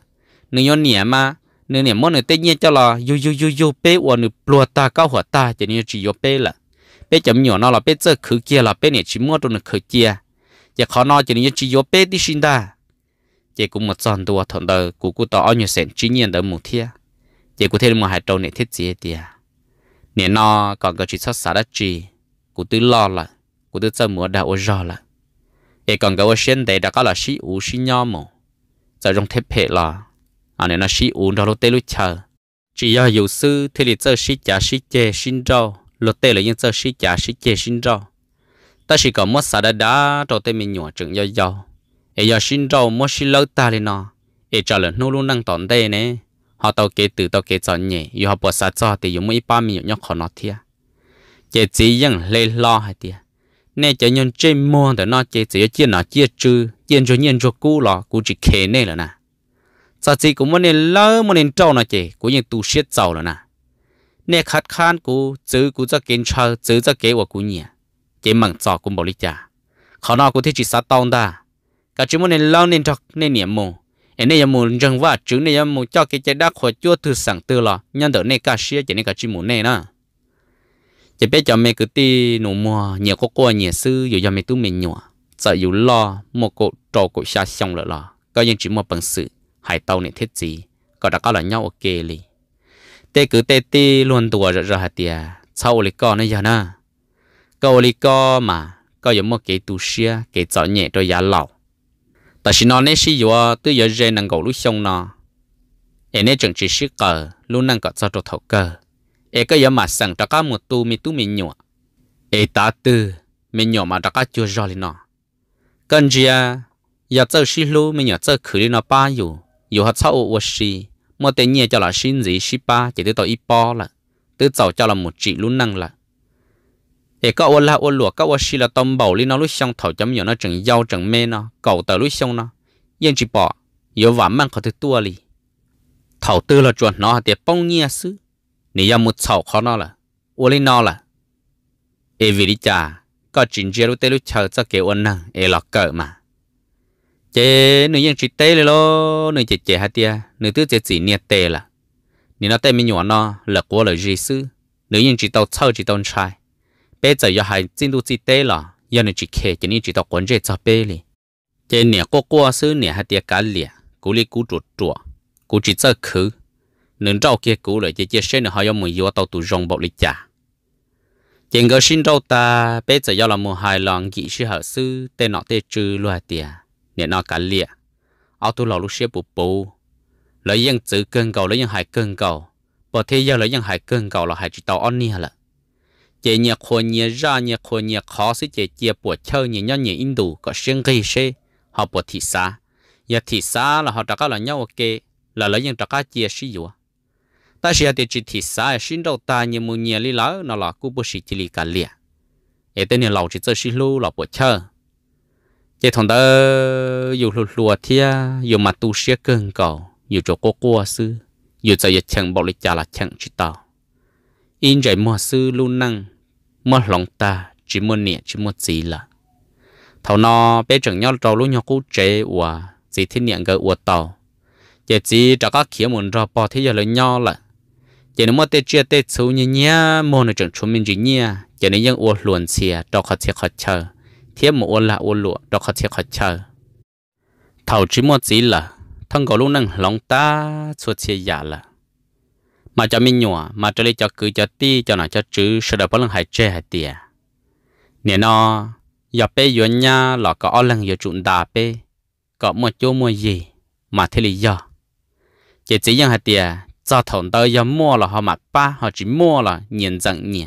nếu nhớ nè mà nên niệm món nửa tết nhiên cho là yu yu yu yu bé uo nửa plua ta cao hỏa ta chỉ nên chỉ yu bé là bé chấm nhỏ nó là bé chơi khử kia là bé nửa chỉ mua đồ nửa khử kia giờ khó nó chỉ nên chỉ yu bé đi xin ta chỉ cũng một trận đua thằng đời của tao tỏ nhiều sẹn chỉ nhiên đỡ một thia chỉ cụ thế mà hai trâu nửa thiết gì à, nửa nó còn có chỉ xuất xả đất chỉ cụ tự lo là cụ tự chơi múa đạo ô rõ là e còn có cái ô sen đấy đã có là sĩ u sĩ nhau mà giờ trong thép hệ là anh nên là sĩ uống rồi lô tê lô chờ chỉ do dụ sư thì lịch giờ sĩ trả sĩ chê xin rau lô tê là những giờ sĩ trả sĩ chê xin rau ta chỉ có một xả đá đá cho tê mình nhỏ chừng do do ai do xin rau một xin lâu ta lên nó ấy trả lời nô luôn năng tòn tê nè họ tàu kế từ tàu kế chọn nhẹ dù họ bỏ xả cho thì dùng mấy ba mình nhóc khó nó thiệt, chế chỉ dừng lê lo hay tia nè chế nhân trên mua thì nó chế chỉ chia nó chia trừ chia cho nhân cho cú lọ cú chỉ khé nè rồi nè giờ chỉ cũng muốn nên lỡ muốn nên trâu nó chị cũng như tu siết trâu rồi nè nè khát khăn cú chữ cú cho kiến chờ chữ cho kế của cú nhỉ chị mặn trò cũng bảo lý cha khó nào cú thấy chỉ sát tông ta cả chỉ muốn nên lỡ nên trọc nên niệm mù em này muốn rằng vợ chữ này muốn cho cái trái đất khỏi chúa thư sẵn từ là nhân đỡ này cả xia chỉ này cả chỉ muốn này chỉ biết cho mẹ cứ ti nụ mùa có qua nhiều sư dù cho mẹ tu mình nhỏ sợ dù lo một cột trò cột xa xong rồi là coi như chỉ một bằng sự hai tàu này thiết gì có đã có là nhau ok li tê cứ tê ti luôn đùa rồi rồi hạt tiề sau li co này giờ na câu li co mà có giống một cái tu xia cái chó nhẹ cho giá lão tại xin nó nên sử dụng tự giờ rèn năng cầu lúc xong nó em nên chẳng chỉ sử cờ luôn năng có cho đồ thầu cờ em có giờ mà sẵn cho cả một tu mi tu mi nhọ em ta tư mi nhọ mà đã cả chưa rồi nó cần gì à giờ chơi xí lu mi nhọ chơi khử nó ba rồi 有和草我是，莫得你叫了新子十八，就得到一包了，得早叫了木几路能了。thì các ô la ô lúa các ô xí là tôm bầu lên nó lúc xong thầu chấm nhỏ nó chừng dao chừng mê nó cầu tờ lúc xong nó yên chỉ bỏ yếu vả mang khỏi thứ tua li thầu tư là chuột nó thì bông nhia sư nếu giờ một sầu khó nó là ô lên là e vì đi cha có chuyện gì lúc tới lúc cho kiểu ôn năng e lọt cỡ mà chế nữ nhân chỉ tê lên lo nữ chế chế hạt tia nữ tứ chế chỉ nhiệt tê là nếu nó tê mi nhỏ nó là qua lời gì sư nữ nhân chỉ tao sau chỉ tao trai bây giờ giờ hai chân tu chỉ tê là giờ nữ chỉ khe chỉ nữ chỉ tao quan chế cho bê li chế nè cô cô sư nè hạt tia cá liệt cú li cú chuột chuột cú chỉ sợ khứ nữ trâu kia cú lời chế chế sẽ nữ hai ông mình yêu tao tu rong bọc li chả chế ngỡ sinh trâu ta bây giờ giờ là một hai lòng kỹ sư hở sư tê nọ tê trừ loài tiệt nè nó cả lìa ao tu lò lúc xếp bù bù lấy dân chữ cơn cầu lấy dân hải cơn cầu bỏ thế giờ lấy dân hải cơn cầu là hải chỉ tàu ổn nia là chế nhà khô nhà ra nhà khô nhà khó sẽ chế chia bỏ chơi nhà nhau nhà indu có xuyên gây xe họ bỏ thị xá, nhà thị xá là họ trả cái là nhau ok là lấy dân đặt cái chia sử dụng ta sẽ để chỉ thị xã xin đầu ta nhà mua nhà lý lỡ nó là cú bút sĩ chỉ lý cả lìa ở tên nhà lầu chỉ chơi sử lưu là bỏ chơi chế thằng đó dù lùa lùa thì à, dù mà tu sửa cơn cầu dù chỗ cô qua sư dù giờ giờ chẳng bỏ lịch trả là chẳng chỉ tao in dạy mua sư luôn năng mua lòng ta chỉ mua nhẹ chỉ mua gì là thằng nó bé chẳng nhau trâu luôn nhau cú chế ủa gì thiên nhẹ gỡ ủa tao giờ chỉ cho các kia muốn ra bỏ thế giờ lấy nhau là giờ nó mua tê chia tê xấu như nhá mua nó chẳng chúng mình gì nhá giờ nó vẫn ủa luồn xìa cho khó chế khó chơi thiếp một ôn là ôn lụa đó khó thiếp khó chờ thảo chỉ mua gì là thằng có lúc năng lòng ta suốt chia giả là mà cho mình nhỏ mà cho lấy cho cứ cho ti cho nó cho chứ sợ đâu có lần hại chê hại tiệt nè nó giờ bé yuan nha là có ở lần giờ trụng đà bé có mua chỗ mua gì mà thế lý do chỉ chỉ rằng hại tiệt cho thằng tao giờ mua là họ mặc ba họ chỉ mua là nhìn rằng nhỉ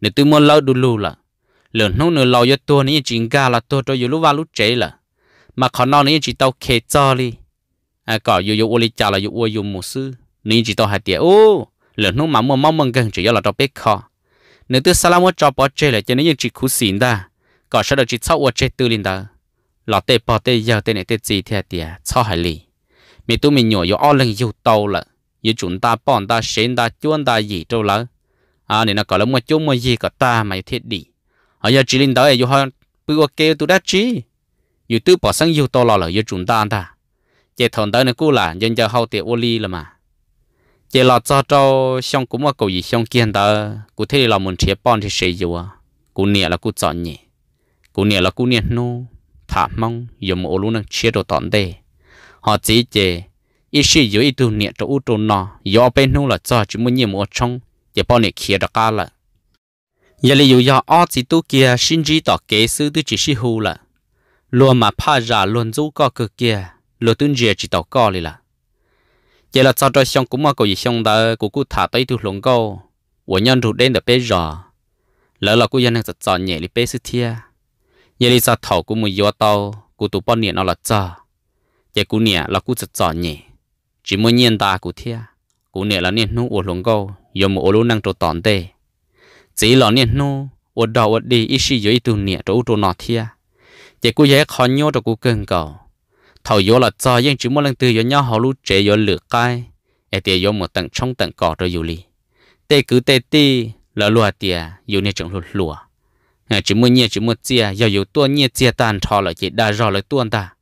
nếu tôi mua lâu đủ lù là lớn nô nửa lâu cho tôi nên chín gà là tôi tôi lúc vào lu chế là mà khó nô nên chỉ tàu khé cho đi à có dù dù uli chả là dù uo dù một sư ní chỉ tàu hạt tiệt, ô lớn nô mà mua mong mong gần chỉ là tao biết khó nếu tôi sao mua cho bỏ chế là cho nên chỉ khú xin ta có sao được chỉ sau ua chế tư linh ta là tê bỏ tê giờ tê này tê chỉ thế tiệt, sau hải li, mi tu mi nhỏ yo ao lưng yêu tàu là yêu chúng ta bọn ta xin ta chuan ta gì đâu lỡ à nên nó có lắm mà chung mà gì cả ta mày thiết đi họ giờ chỉ linh đó yêu họ bữa kêu tụi đã chỉ yêu tụi bỏ sang yêu to lò là yêu chúng ta anh ta chỉ thằng đó nó cũ là dân giờ hậu tiệt ô li là mà chỉ là cho cho xong cũng mà cầu gì xong kiên đó cụ thể là muốn chế bọn thì sẽ yêu à cụ nè là cụ chọn nhỉ cụ nè là cụ nè nô thả mong dùng ô luôn chế đồ tọn đề họ chỉ chế ít sử dụng ít tu nè cho u tu nó, do bên nô là cho chúng muốn nhiều một trong chỉ bọn này kia đã đặc là giờ là dù do ở chỉ tu kia sinh chỉ tỏ kế sư tu chỉ sĩ hù là luôn mà pha giả luôn du co cực kia luôn tuân dìa chỉ tỏ co là giờ là sao cho xong cũng mà có gì xong đó cũng cứ thả tới tu lồng câu của nhân rụt đen được bé rõ lỡ là cô nhân thật chọn nhẹ lì bé sư thia giờ là sao thầu cũng mùi gió tàu cũng tụ bao niệm nó là cho giờ cũng niệm là cũng thật chọn nhẹ chỉ muốn nhân ta cũng thia cũng niệm là niệm nu uổng lồng câu giờ một ô lô năng trộn tòn tê chỉ là nên nu, ở đầu ở đi ít gì ít tuổi nè chỗ chỗ nọ thia chỉ cú dễ khó nhớ cho cú cần cầu thầu vô là cho nhưng chỉ muốn lần từ vô nhau họ lú trẻ vô lửa cay ở tiề vô một tầng trong tầng cỏ rồi dù li tê cứ tê ti là lúa tiề dù nè trồng lúa lúa chỉ muốn nhẹ chỉ muốn chia giờ dù tua nhẹ chia tan thọ là chỉ đa rồi là tuôn ta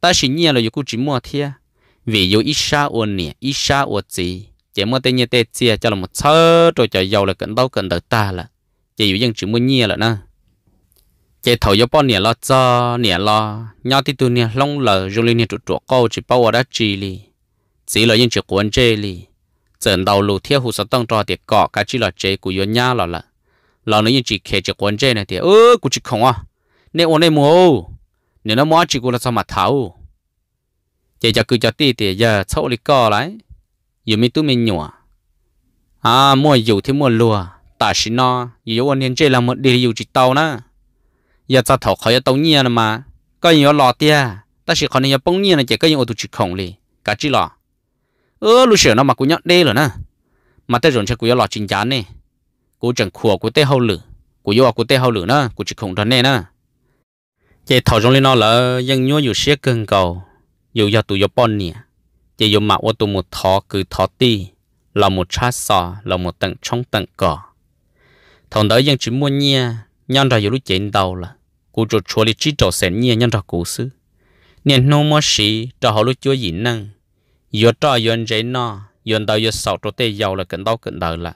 ta chỉ nhẹ là dù cú chỉ mua thia vì dù ít xa ôn nè ít xa ôn gì chỉ muốn tên như tên chia cho là một sớ rồi cho dầu là cần đâu cần đợi ta là chỉ dụ dân chỉ muốn nhia là nè chỉ thầu cho bọn nè lo cho nè lo nhà thì tu nè long lờ rồi lên nè trụ trụ câu chỉ bao đã chỉ li chỉ là dân chỉ cuốn chơi li dần đầu lù theo hồ sơ tăng trò thì cọ cái chỉ là chơi của yon nhá là là là nó chỉ khe chỉ cuốn chơi này thì ơ cũng chỉ không à nếu ông này mua nếu nó mua chỉ của là sao mà thầu chỉ cho cứ cho tí thì giờ sau đi cọ lại giờ mi tu mi nhủa à mua dù thì mua lùa ta xin nó giờ anh nên chơi làm một đi dù chỉ tàu nữa giờ ta thọ khỏi tàu nhia là mà có nhiều lọ tia ta chỉ còn nhiều bông nhia này chỉ có nhiều tụ chỉ khổng lì cả chỉ lọ ơ lúc sửa nó mà cũng nhận đây rồi nè mà ta rồi sẽ cũng lọ chính chắn nè cú chẳng khua cú tê hậu lử cú yêu à cú tê hậu lử nè cú chỉ khổng đó nè nè chỉ thọ trong lên nó là dân nhúa yêu xe cơn cầu yêu giờ tụ yêu bon nè chỉ dùng mà ô tô một thọ cứ thọ ti là một cha sò là một tận trong tận cỏ thằng đó dân chỉ muốn nhia nhân ra lúc chuyện đầu là cụ trộn chua đi chỉ trộn sẽ nhia nhân ra cụ xứ nên nô mua xí cho họ lúc chúa nhịn năng yo cho yon giấy nó yon đầu yo sọ trộn tê giàu là cận đau cận đời là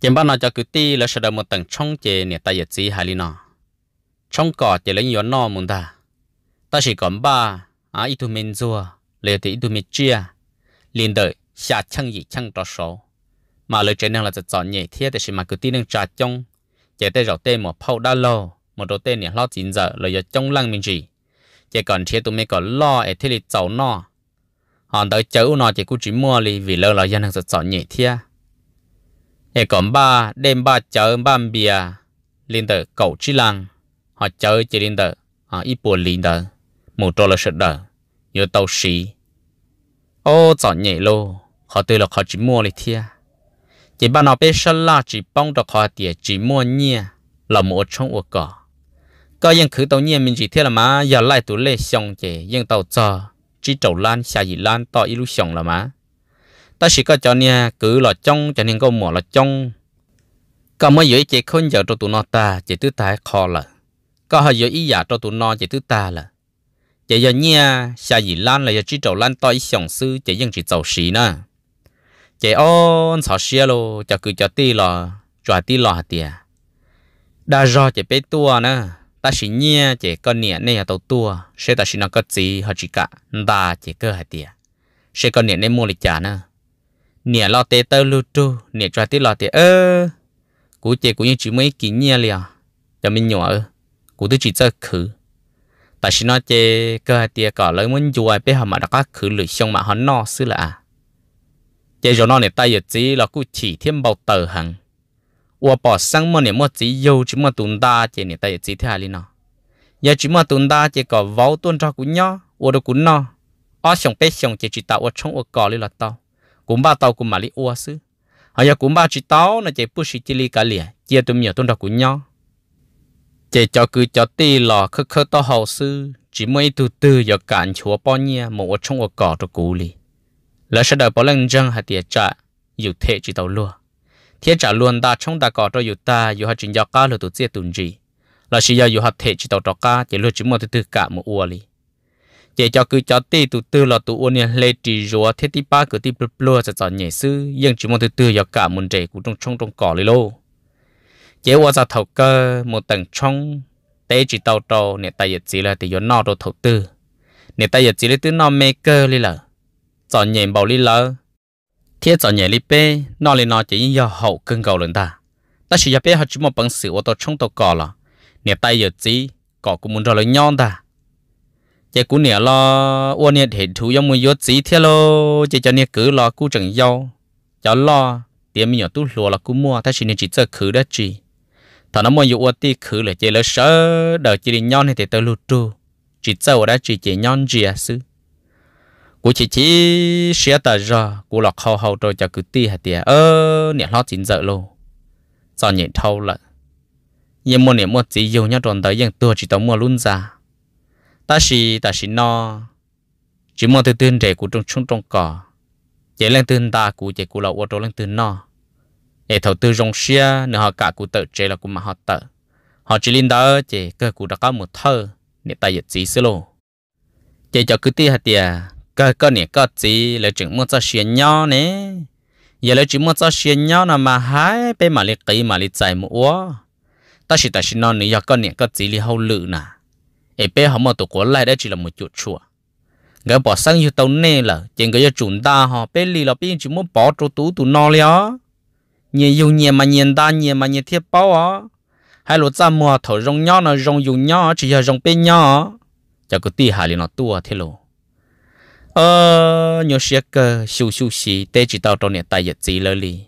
chỉ ba nó cho cứ ti là sẽ được một tầng trong chè niệm tại giật gì hay li nó trong cỏ chỉ lấy yon nó muốn ta ta chỉ còn ba à ít thu mình rồi lời thì đôi mi chia liền đợi xa chăng gì chăng đó số mà lời trên năng là giật giọn nhẹ thiết thì xem mà cứ tin năng trà trong chạy tay rào tê một phao đa lô một đầu tê nhẹ lo chín giờ lời giờ trong lăng mình gì chạy còn thiết tụi mình còn lo ở thiết lịch cháu nọ họ tới cháu nọ chạy cứ chỉ mua li vì lâu là dân năng giật chọn nhẹ thiết để còn ba đêm ba chờ ba bia liền đợi cậu chi lăng họ chờ chỉ liền đợi à ít buồn liền đợi một trò là sợ đợi như tàu sĩ ô chọn nhẹ lô họ từ là họ chỉ mua lại thia chỉ ban nó biết sơn la chỉ bông được họ tiền chỉ mua nhẹ là mua trong ô cỏ có những thứ tàu nhẹ mình chỉ thế là má giờ lại tụ lệ xong chỉ những tàu chờ chỉ trầu lan xa gì lan to ít lúc xong là má ta sĩ có cho nhẹ cứ là trong cho nên có mỏ là trong có mới dưới chỉ không giờ cho tụi nó ta chỉ tứ tài khó là có hơi dưới ý giả cho tụi nó chỉ tứ ta là chỉ giờ nha xa gì lan là chỉ trầu lan to ít sòng chỉ dân chỉ trầu xí nè chỉ ôn sợ xia lo cho cứ cho ti lò cho ti lò tiề đa do chỉ bé tua nè ta xí nha chỉ con nhẹ này là tàu tua sẽ ta xí nó có gì họ chỉ cả đa chỉ cơ hả tiề sẽ con nhẹ này mua lịch trả nè nhẹ lo tê tơ lưu tru nhẹ cho ti lò tiề ơ cú chỉ cú như chỉ mấy kỷ nha liền cho mình nhỏ ơ cú tôi chỉ chơi khử bà xin nói chê cơ hai tia cỏ lấy muốn chùa bé họ mà đã có khử lưỡi xong mà hắn no xứ là chê cho nó này tay giật chỉ là cứ chỉ thêm bao tờ hàng ua bỏ sang mà này mất chỉ yêu chứ mà tụn ta chê này tay giật chỉ thế ali nó giờ chứ mà tụn ta chê có vấu tuôn cho cũng nhó ua đâu cũng no ở xong bé xong chê chỉ tạo ở trong ở cỏ li là tao cũng ba tao cũng mà lấy ua xứ họ giờ cũng ba chỉ tao nó chê push chỉ li cả liền chê tụi nhiều tuôn cho cũng nhó chỉ cho cứ cho tì lò khơ khơ to hậu sư chỉ mới từ từ giờ cản chúa bao nhiêu một trong một cỏ cho cú li là sẽ đợi bao lần răng hay tiệt trả dù thế chỉ tàu lúa thế trả luôn ta trong ta cỏ cho dù ta dù hạt chính giao cá là tụt giết tụn gì là sẽ giao dù hạt thế chỉ tàu cho cá chỉ lúa chỉ một từ từ cả một uo li chỉ cho cứ cho tì từ từ là tụ uo nè lê trì rùa thế tí ba cứ tí blu blu sẽ chọn nhảy sư nhưng chỉ một từ từ giờ cả một trẻ cũng trong trong trong cỏ li lô chế qua ra thầu cơ một tầng trong tế chỉ tàu trâu nè tài giật chỉ là thì yếu nọ đồ thầu tư nè tài giật chỉ là tứ nọ mê cơ li lợ cho nhện bầu li lợ thiết cho nhện li bê nọ li nọ chỉ như hậu cưng cầu lớn ta ta chỉ nhập bê họ chỉ một bằng sự ô tô trong tàu cò là nè tài giật chỉ cò cũng muốn rồi lấy nhon ta chế cũng nè lo ô nè thì thú giống muốn yết chỉ thiết lo chế cho nè cứ lo cứ chẳng giàu cho lo tiền mình nhỏ tu lùa là cú mua ta chỉ nè chỉ chơi khứ đó chỉ thằng nó mua dụ ở ti khử lại chơi lỡ sợ đợi chỉ đi nhon thì tớ lụt tru chỉ sau đó chỉ chỉ nhon gì à sư cú chỉ chỉ xé tờ ra cú lọc hầu hầu rồi cho cứ ti hạt tiệt ơ nè lót chín giờ luôn sao nhện thâu lợ nhưng mua nè mua chỉ yêu nhau tròn tới nhưng tôi chỉ tao mua luôn ra ta xì ta xì no chỉ mua từ tiền để cú trong trong trong cỏ chỉ lên tiền ta cú chỉ cú lậu ở trong lên tiền no để thầu tư rong xia nữa họ cả cụ tự chế là cụ mà họ tự họ chỉ linh đó chỉ cơ cụ đã có một thơ để tài dịch gì xí lô chỉ cho cứ ti hạt tia cơ cơ nè cơ gì là chừng muốn cho xuyên nhau nè giờ là chừng muốn cho xuyên nhau là mà hái bên mà lấy cây mà lấy trái mua ta chỉ ta chỉ non nữa giờ cơ nè cơ gì li hậu lự nà. ở bên họ mà tụ cổ lại đấy chỉ là một chuột chuột người bỏ sang như tàu nè là chỉ người yêu chúng ta họ bên lì là bên chỉ muốn bỏ chỗ tú tú no liền nhiều dùng nhiều mà nhiều đa nhiều mà nhiều thiết bao à, hay lúa ra mùa thổ rong nhỏ nó rong dùng nhỏ chỉ giờ rong bên nhỏ cho cái tì hà liền nó tua thế lô ờ nhiều xe cơ siêu siêu xì tê chỉ tao trong nhà tài giật gì lơ lì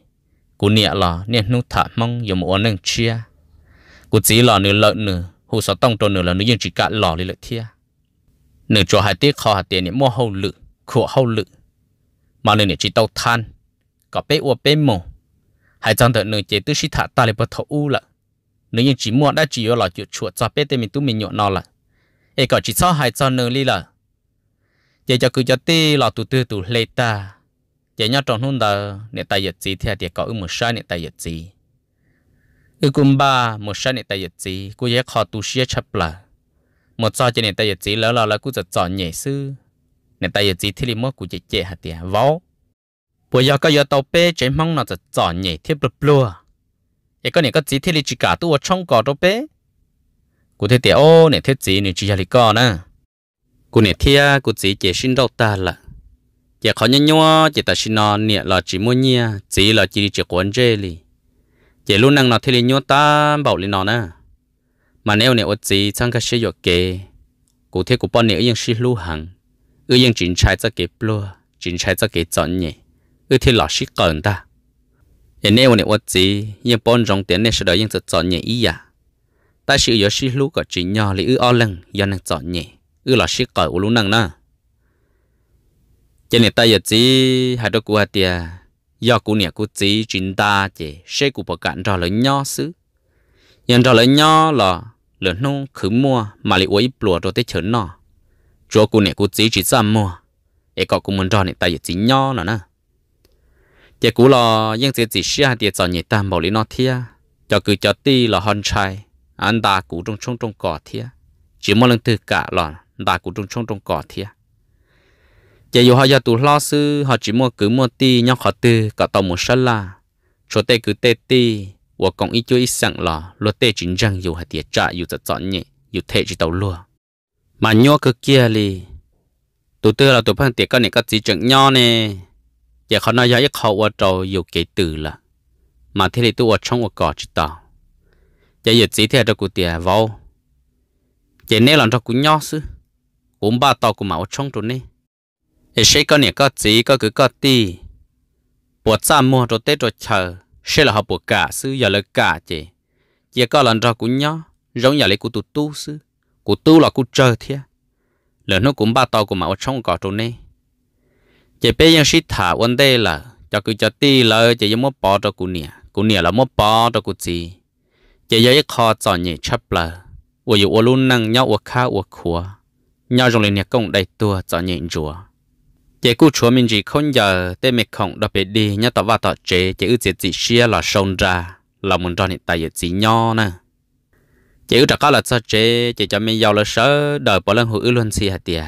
cú nịa là nịa nút thả mong dùng một nâng chia cú chỉ là nửa lợn nửa hồ sáu tông trong nửa là nửa dân chỉ cả lò lì lợn thia nửa cho hai tiếc kho hai tiền nịa mua hậu lự khổ hậu lự mà nửa nịa chỉ tao than có bé uo bé mồ hai trong đợt nửa chế tư sĩ thả ta lại bắt thầu u là nếu như chỉ mua đã chỉ có là chuyện chuột cho bé tên mình tu mình nhộn nó là ai có chỉ cho hai trong nửa ly là giờ cho cứ cho tê là tụ tư tụ lê ta chế nhau trong hôn đời nè tài vật gì thì để có ư một sai nè ta giật gì ư cũng ba một sai nè ta giật gì cô dễ khó tu sĩ chấp là một sao cho nè tài vật gì lỡ là là cô giật chọn nhảy sư nè tài vật gì thì li mất cô chỉ chế hạt tiền vó bây giờ cái giờ tàu bé chỉ mong nó sẽ chọn nhảy thiết bự bự vậy có cái gì thiết lý chỉ tôi trong cỏ tàu bé cụ thể thì ô này thiết gì này chỉ là cỏ nè cụ này thiết cụ chỉ chỉ sinh đâu ta là khó nhăn nhó ta sinh nó nhẹ là chỉ mua nhia chỉ là chỉ chỉ quấn dây li chỉ luôn năng nó thiết lý nhó ta bảo lý nó mà nếu này ô chỉ sang cái gì kê cụ thể cụ bọn này ở yên sinh lưu hàng ở trái cái bự chính trái cái chọn nhỉ ư thì lọ xí cẩn ta hiện nay này vật gì yên bọn rong tiền này sẽ đợi yên sẽ chọn nhẹ ý à Tại sự yếu sĩ lú có chỉ nhỏ lý ư o lăng yên năng chọn nhẹ ư lọ xí cẩn u lú năng na cho nên ta vật gì hai đứa của tia do cụ nè cụ chỉ chính ta chế sẽ cụ bỏ cạn rồi lớn nhỏ xứ Yên rồi lớn nhỏ là lớn nông khứ mua mà lại uống bùa rồi tới chấn nọ chúa cụ nè cụ chỉ chỉ dám mua ấy có cụ muốn rồi này ta vật gì nhỏ nữa nè chị cũ lo những sẽ chỉ xia thì cho nhị ta bỏ lý nó thia cho cứ cho ti là hòn trai anh ta cũ trong trong trong cỏ thia chỉ một lần từ cả là ta cũ trong trong trong cỏ thia chị dù họ giờ tụ lo sư họ chỉ mua cứ mua ti nhau họ từ cả tàu một sân là cho tê cứ tê ti và còn ít chỗ ít sẵn là lo tê chính răng dù họ tiệt trả dù giật chọn nhẹ dù thế chỉ tàu lúa mà nhau cứ kia li tụ tư là tụ phân tiệt cái này cái gì chẳng nhau nè giờ khó nói giờ khó ở chỗ dù kể từ là mà thế thì tôi ở trong ở cỏ chứ tao giờ giờ chỉ theo cho cụ tiền vào giờ nếu làm cho cụ nhỏ sư cũng ba tao cũng mà ở trong rồi này để sẽ có những có chỉ có cứ có ti bộ cha mua cho tết cho chờ sẽ là họ bộ cả sư giờ là cả chị giờ có làm cho cụ nhỏ giống như là cụ tu tu sư cụ tu là cụ chờ thế lần nó cũng ba tao cũng mà ở trong cỏ rồi này chỉ bây giờ xịt thả vấn đề là cho cứ cho tí là chỉ giống mất bỏ cho cụ nè cụ nè là mất bỏ cho cụ gì chỉ giờ cái khó cho nhỉ chấp là ủa yêu ủa luôn năng nhau ủa khá ủa khua nhau trong liền nhà công đầy tua cho nhỉ chùa chỉ cụ chùa mình chỉ không giờ tên mệt không đặc biệt đi nhau tao vào tao chế chỉ ư chỉ chỉ xia là sông ra là muốn cho hiện tại chỉ nhau nè chỉ ư đặc là cho chế chỉ cho mình giàu là sợ đời bỏ lần hữu luôn xia tiệt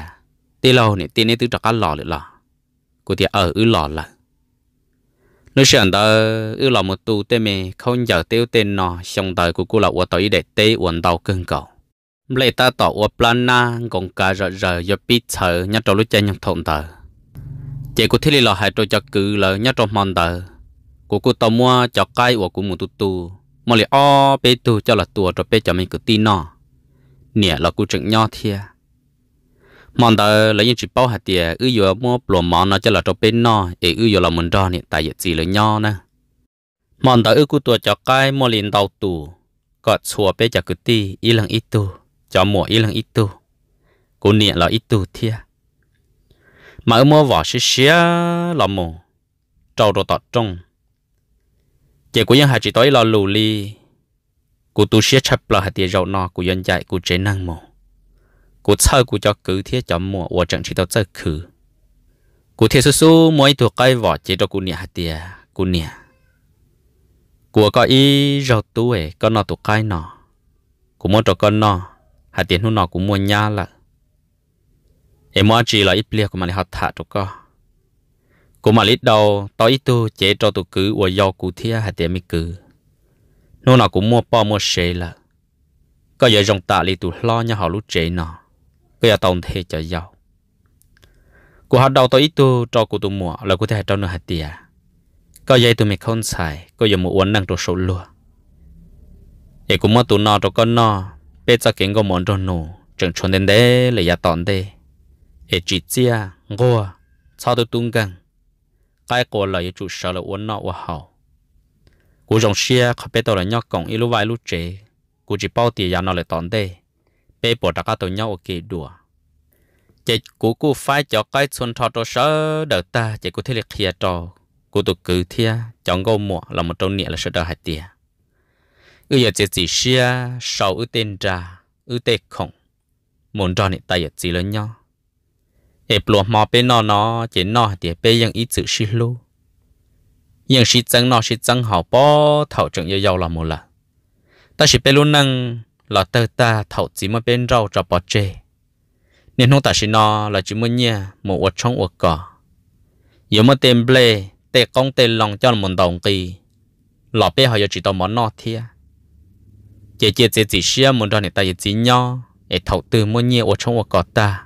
tí lâu nè tí nè tứ đặc lò lại lò cô thì ở ư lò là nói chuyện đó ư lò một tu tê mê không giờ tiêu tên nọ xong đời của cô là ua tới để tế uẩn đầu cưng cầu lấy ta tỏ ua plan na còn cả rợ rợ do biết sợ nhắc trâu lúc chơi nhân thộn tờ chị cô thấy lò hai trâu cho cứ lờ nhắc trâu mòn tờ của cô tao mua cho cái của của một tu tu mà lại o bê tu cho là tua cho bê cho mình cứ tin nọ nè là cô trưởng nho thiệt mòn tờ lấy những chỉ bao hạt tiền ư vừa mua bùa món nó cho là cho bên nó để ư vừa là muốn cho nè tại việc chỉ là nho nè mòn tờ ư cú tua cho cái mua liền đầu tù có chùa bé cho cứ ti ít lần ít tu cho mua ít lần ít tu cú niệm là ít tu thiệt. mà ư mua vỏ xí xía là mù trâu đồ tọt trong chỉ của những hạt chỉ tối là lù li cú tu xí chập là hạt tiền rau nọ cú dân chạy cú chế năng mù กูเช่ากูจะกูเที่ยจอมมัวว่าจังชิตเอาเจอคือกูเที่ยสู้ๆมวยตัวใกล้วอดเจดกูเนี่ยเตียกูเนี่ยกูก็อีเราตัวเอก็นอตัวใกล้นอกูมัวตัวก็นอหาเตียนหุ่นนอกูมัวยาละเอ็มอจีเราอีเปลี่ยกูมาเลยหัดถาตัวก็กูมาลิด đầu tao ít tu chế cho tụ cứ uo yo cụ thia hạt tiền mi cứ nô nào cũng mua po mua xe là có giờ dòng tạ li tụ lo nhà họ lú chế nó bây giờ tổng thế cho giàu của họ đầu tôi ít tu cho của tôi mua là có thể cho nó hạt tiền có dây tôi mình không xài có giờ một uốn năng cho số lúa để cũng mất tụi nọ cho con nọ, bây giờ kiến có món đồ nổ chẳng chuẩn đến đây là giá tòn đấy để chỉ chia ngô sau tôi tung gần cái cô là chủ sở là uốn nọ và hậu của dòng xe không biết tôi là nhóc cổng ít lúc vài lúc chế của chỉ bao tiền nhà nó là tòn đấy bé bỏ ra các tàu nhau ok đùa chị cú cú phái cho cái xuân thọ tổ sơ đợt ta chị cú thế lịch kia cho cú tụ cử thia chọn gâu mỏ là một trâu nghĩa là sơ đợt hạt tia ư giờ chị chỉ xia sau ư tên ra ư tê khổng muốn cho nị ta giờ chỉ lớn nhau ê plua mò bé nó nó chị nó thì bé ยัง ít sự xí lu nhưng xí chân nó xí chân họ bỏ thảo trưởng yêu yêu là một là ta chỉ bé luôn năng là tơ ta thấu chỉ mới bên rau cho bỏ chê nên không ta chỉ nó là chỉ muốn nhia một vật trong vật cỏ giờ mà tên ble tê công tê lòng cho một đồng kỳ lọ bé họ giờ chỉ tao món nọ thia chị chị chị chỉ xia muốn cho này ta chỉ nho để thấu từ muốn nhia vật trong vật cỏ ta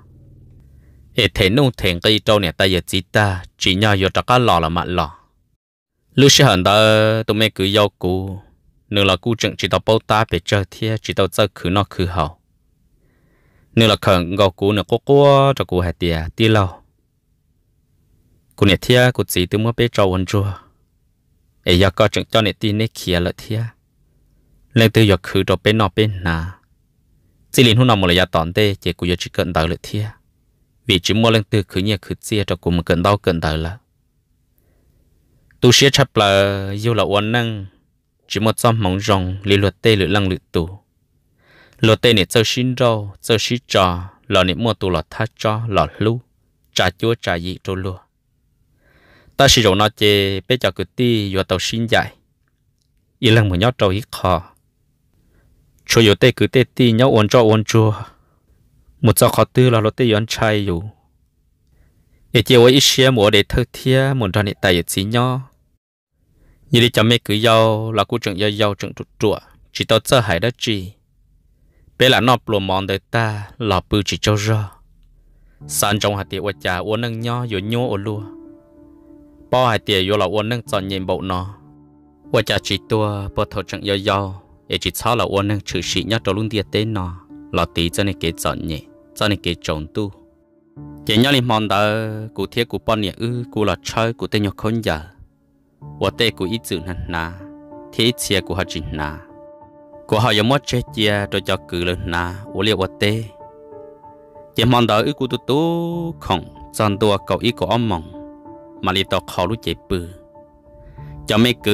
để thế nô thèn cây trâu này ta giờ chỉ ta chỉ nho giờ cho cá lọ là mặn lọ lúc xia hận ta tôi mới cứ yêu cũ nếu là cú trận chỉ tao bao ta bị chơi thiệt chỉ tao chơi khứ nó khứ hậu nếu là khẩn gò cú nữa cố cố cho cú hạt tiền ti lâu cú này thiệt cú chỉ từ mua bé trâu ăn chua Ai giờ có trận cho nè ti này kia là thiệt lên từ giờ khứ cho bé nọ bé nà chỉ liên hôm nào một là giờ tòn tê chỉ cú giờ chỉ cần đợi là thiệt vì chỉ mua lên từ khứ nhẹ khứ chia cho cú một cần đau cần đợi là tu sĩ chấp là yêu là uốn năng chỉ một trăm mong rong li luật tê lưỡi lăng lưỡi tù luật tê nè chơi xin rô chơi xí trò lò nè mua tù lò tha cho lò lu trà chúa trà dị trô lùa ta sử dụng nó chê bế cho cử ti vừa tàu xin dạy y lăng một nhót trâu hít khó cho dù tê cứ tê ti nhau ôn cho ôn chua một cho khó tư là lô tê yon chai dù để chiều ấy xia mùa để thơ thia muốn cho nị tài chỉ nhau như đi cho mấy cứ giàu là cú trưởng giàu giàu trưởng trụ trụ à. chỉ tao chơi hải đó chi bé là nọ lùa mòn đời ta là bự chỉ cho ra san trong hạt tiệt quạt trà uốn nâng nho rồi nhô ở lúa bao hạt tiệt vô là uốn nâng tròn nhìn bộ nó quạt trà chỉ tua bộ thầu trưởng giàu giàu để chỉ sao là uốn nâng trừ sĩ nhất đầu luôn tiệt tên nó là tí cho nên kế tròn nhỉ cho nên kế tròn tu chỉ nhớ lên mòn đời cụ thiết cụ bao nhiêu ư cụ là chơi cụ tên nhau khôn giờ 我对古一直难拿，提切古好真拿，古好有么这些都叫古了拿，我列我对，也忙到一古都都空，真多搞一个阿忙，嘛里到考虑这步，要没古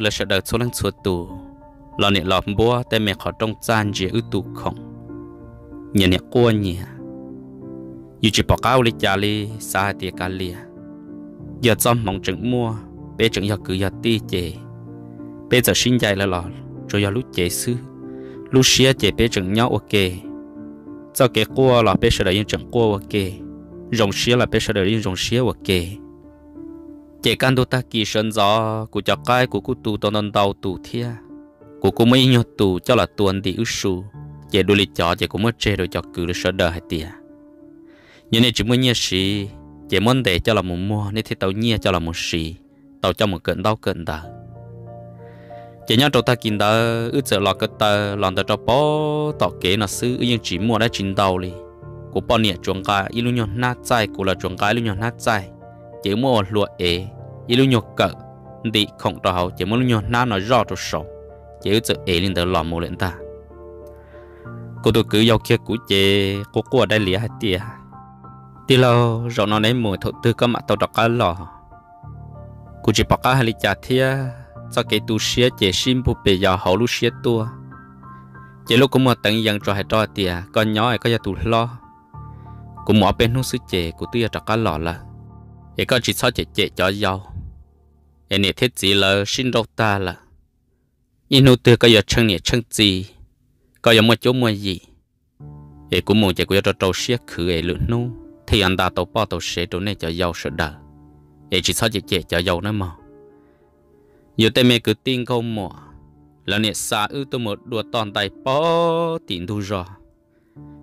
了是得出人出多，老你老婆在没考中站着一都空，年年过年。dù chỉ bỏ cao lấy cha li xa tiệt cả lìa giờ tâm mong trứng mua bé chẳng giờ cứ giờ tê chè bé giờ sinh dài là lò rồi giờ lúc chè sư lúc xia chè bé chẳng nhau ok sau cái qua là bé sẽ đợi chẳng qua ok dòng xia là bé sẽ đợi dòng xia ok chè căn đô ta kỳ sơn gió của cho cái của cụ tu tao non đầu tu thia của cụ mấy nhau tu cho là tuần đi ức su chè đôi lì chó chè cũng mất chè rồi cho cứ là sợ đời hay tiệt nhưng này chỉ mới nhớ gì chỉ muốn để cho là một mua nên thế tàu nhia cho là một gì tàu cho một cơn đau cơn ta chỉ nhau trâu ta kinh đó ước chờ lo cái ta làm ta cho bỏ tỏ kế nó sư yên chỉ mua đã chín đầu đi của bọn nhẹ chuồng cá ilu nhon nát trái của là chuồng cá ilu nhon nát trái chỉ mua lụa ế ilu nhon cỡ đi không cho hậu chỉ mua nhon nát nó rõ cho sổ chỉ ước chờ ế lên tới lò mua lên ta cô tôi cứ giao kia của chị cô cô ở đây lìa hai tia tia lâu rồi nó lấy mùi thổ tư cơ mà tàu đọc cá lò กูจะบอกให้ลิจ่าเทียจะเกตูเชียเจชิมผู้เปียหาลูเชียตัว เจลูกกูมัวตั้งยังจะให้จอเตียก่อนย้อยก็จะตูล้อกูหมอเป็นหุ่นซื้อเจกูตี้จะก็หล่อละ เอก็จิตซอเจเจจอยาวเอเนี่ยเทจีเลยชินโรตาละ ยินูเตือก็อย่าเชิงเนี่ยเชิงจีก็อย่ามัวจุ้มัวยีเอกูมัวเจกูจะจะโตเชียคือเอลุนูที่อันดาโตป้อโตเชตัวเนี่ยจะยาวสุดเด้อ để chỉ sao chị chị cho dầu nó mò nhiều tên mẹ cứ tin không mò là nè xa ư tôi một đùa toàn tay bó tiền thu rò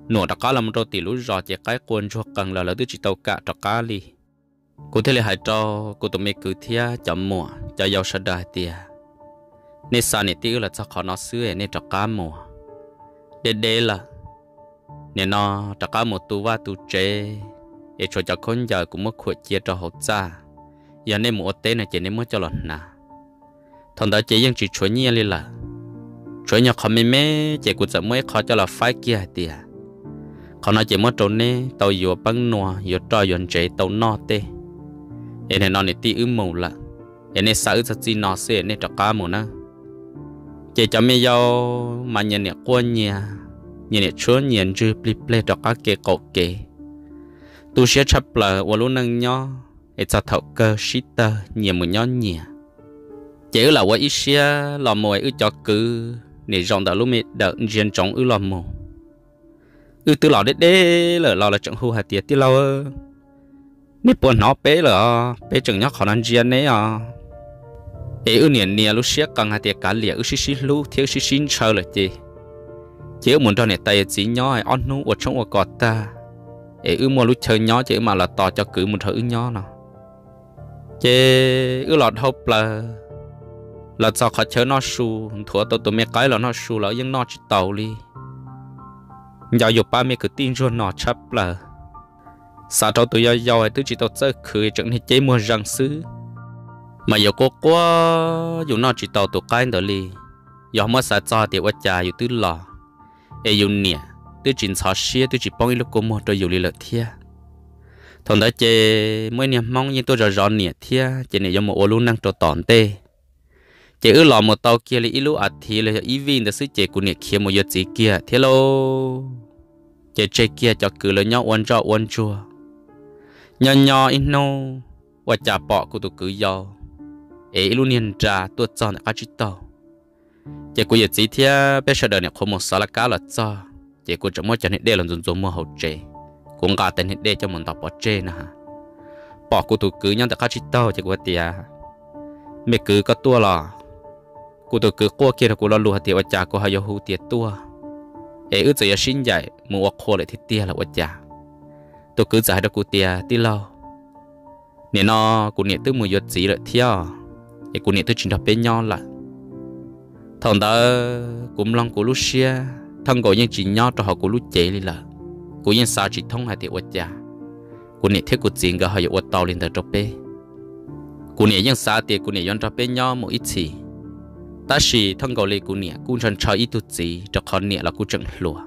nổ đã có làm rồi thì lũ rò chỉ cái quần cho cần là là tôi chỉ tàu cả cho cá li cô thế là hãy cho cô tụi mẹ cứ thia chậm mò cho giàu sợ đại tiề, nè xa này tiêu là cho khó nó xưa nè cho cá mò để để là nè nó cho cá một tu va tu chế để cho cho con giờ cũng mất khuất chia cho hậu cha giờ nên mua tế này chỉ nên mua cho lần nà thằng đó chỉ dân chỉ chuẩn nhiên lên là chuẩn nhau không mê mê chỉ cũng chẳng mới khó cho là phải kia tiệt còn nói chỉ mới trốn nè tàu vừa băng nua vừa trò yến chế tàu nọ tê em này nó này tí ư mù là em này sợ sẽ chỉ nó sẽ này trọc cá mù na chỉ cho mấy dâu mà nhìn này quên nhà nhìn này chúa nhìn chữ ple ple trọc cá kê cột kê tu sửa chấp là vào luôn nâng nhau 애자터 cơ 시터 nhiều một nhon nhiều chỉ là qua ít xia lò mồi ư cho cứ để dòng đạo lúc mi đợt riêng trong ư lò mồ ư từ lò đến đây là lò là chẳng hù hạt tiệt tiệt lâu ơ buồn nó bé là bé chẳng nhóc khó năng riêng nấy à ê ư niệm niệm lúc xia cần hạt tiệt cả liệt ư xí xí lú thiếu xí xí chờ là gì chỉ ư muốn cho nè tay chỉ nhó ai on nu ở trong ở cọt ta ê ư mua lúc chơi nhó chỉ mà là tỏ cho cứ một thứ nhó nào chế ư lọt hộp là là sao khó chớ nó su thua tàu tụi mẹ cái là nó su là những nó chỉ tàu đi giờ dục ba mẹ cứ tin rồi nó chấp là sao tàu tụi giờ giờ tụi chỉ tàu chơi khử chẳng thể chế mua răng sứ mà giờ cô quá dù nó chỉ tàu tụi cái đó đi giờ mới sao cho thì quá già dù tứ lò ai dù nè tụi chỉ sao xia tụi chỉ bông lúc cô mua tụi dù đi lợt thiệt thằng đó chê mới niệm mong như tôi rồi rõ nè thia chê này giống một ô luôn năng trò tòn tê chê ư lò một tàu kia là ít lú à thì là ý vin để sứ chê của nè kia một giọt gì kia thế lô chê chê kia cho cứ là nhau quan trọ quan chua nhỏ nhỏ ít nô và chả bỏ của tôi cứ giàu ấy luôn niên trà tôi chọn các chữ tàu chê của giọt gì thia bây giờ đời này không một sáu là cá là cho chê của chúng mới cho nên đây là dùng dùng mua hậu chế cũng cả tên hết để cho mình tập bỏ chê nè bỏ cụ tụ cứ nhân tại các chị tao chứ của tia mẹ cứ có tua lò cụ tụ cứ qua kia là cụ lo lùa tia ở nhà cụ hay hú tia tua ấy ước giờ xin dạy mua khô lại thì tia là ở nhà tôi cứ giải đó cụ tia tí lâu nè nó cụ nè tôi mua giọt gì lại theo ấy cụ nè tôi chỉ đọc bên nhau là thằng đó cũng lòng của lúc xưa thằng gọi những chỉ nhau cho họ của lúc chế đi là กูยังสาจิตท่องหายเตอวดยากูเนี่ยเทกูจีนก็หายอวดตอลินเตอร์จบเป้กูเนี่ยยังสาเตกูเนี่ยย้อนจบเป้ย่อมอิจีแต่สิท่องเกาหลีกูเนี่ยกูชนชอยอิตุจีจะคอนเนี่ยแล้วกูจังหลัว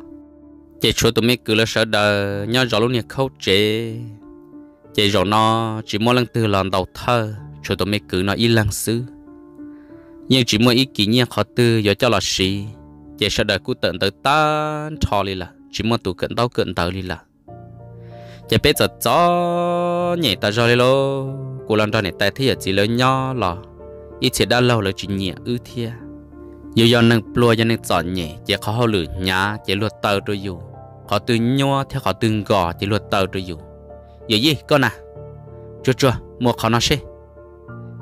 เจชัวตัวไม่กูแล้วเสดย่อจอลุเนี่ยเข้าเจเจจอนาจิมอลังตือหลอนเตาเธอชัวตัวไม่กูนออีลังซื้อยังจิมออีกี่เนี่ยขอตืออย่าเจ้าหลอสีเจเสดกูเตินเตอร์ตันทอเลยล่ะ chỉ muốn tụ cận tao cận tao đi là chỉ biết giờ gió nhảy ta rồi lô cô làm cho này tay thấy chỉ lớn nhỏ lò ít chỉ đã lâu là chỉ nhẹ ư thia nhiều do nâng plua cho nâng chọn nhẹ chỉ khó hao lử nhá chỉ luật tờ rồi dù khó từ nhua theo khó từng gò chỉ luật tờ rồi dù giờ gì con à chưa chưa, mua khó nó xí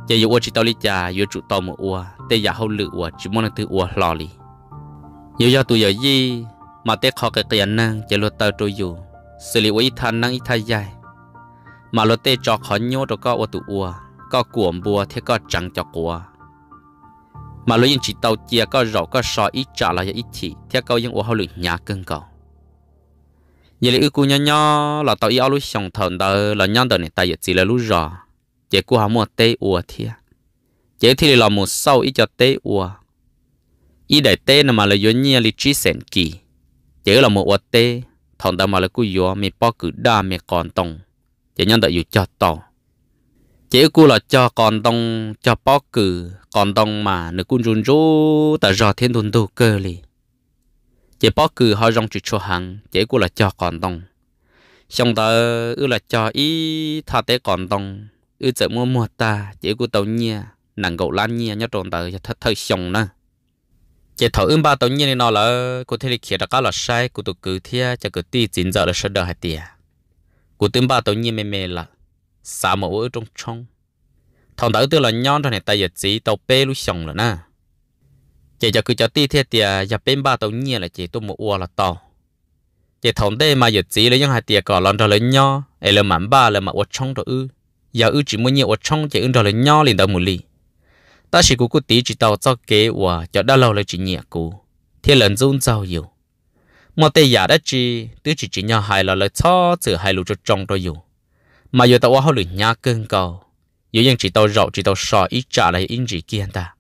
chỉ dù chỉ tao lý trà dù chủ tao mua uo tay giả hậu lử uo chỉ muốn nâng từ uo lò đi, nhiều do tụi giờ gì mà tế khó cái kiện năng chỉ lo tao trôi dù xử lý ủy than năng ít thay dài mà lo tế cho khó nhô rồi có ô tụ ua có cuộn bùa thế có chẳng cho của mà lo yên chỉ tàu chia có rổ có sò ít trả lại ít chỉ thế có yên ô hậu lực nhà cưng cầu giờ lý ư cu nhỏ nhỏ là tàu yêu lúc sống thần đời là nhân đời này ta giờ chỉ là lúc rò chỉ cú hả mua tế ua thế chỉ thì là một sau ít cho tế ua ít đại tế mà là yếu nhiên lý trí sẻn kỳ chỉ là một vật tế thằng ta mà là cú gió mẹ bỏ cử đa mẹ còn tông chỉ nhân đợi dù cho to chỉ cú là cho còn tông cho bỏ cử còn tông mà nữ cú run rú ta rò thiên thôn tu cơ li chỉ bỏ cử họ rong chữ cho hàng chỉ cú là cho còn tông xong ta ư là cho ý tha tế còn tông ư chợ mua mua ta chỉ cú tàu nhia nặng gậu lan nhia nhớ tròn ta thật thật xong nữa chỉ thầu ưng ba tàu nhiên nó là cụ thể kia đã có là sai cụ tụ cử thia cho cử ti chính giờ là sơ đồ hạt tiề cụ tụm ba tàu nhiên mềm mềm là xả mẫu ở trong trong thằng đầu tư là nhon rồi này tay giật chỉ tàu bê lúc xong rồi nè, chỉ cho cứ cho ti thia tiề giờ bên ba tàu nhiên là chỉ tụ một uo là tàu chỉ thằng đây mà giật chỉ lấy những hai tiề cỏ lon rồi lấy nho ấy là mặn ba là mà uo trong đó ư giờ ư chỉ muốn nhiều uo trong chỉ ưng rồi lấy nho liền đầu một lì ta chỉ cố cố tí chỉ tàu cho kế và cho đã lâu là chỉ nhẹ cố thiên lần dung rau yêu mà tây giả đã chỉ tứ chỉ chỉ nhau hai là lời cho sự hai lũ cho trong rồi yêu mà yêu tàu họ lụi nhá cơn cầu yêu những chỉ tàu rậu chỉ tàu sò ít trả lại in chỉ kiên ta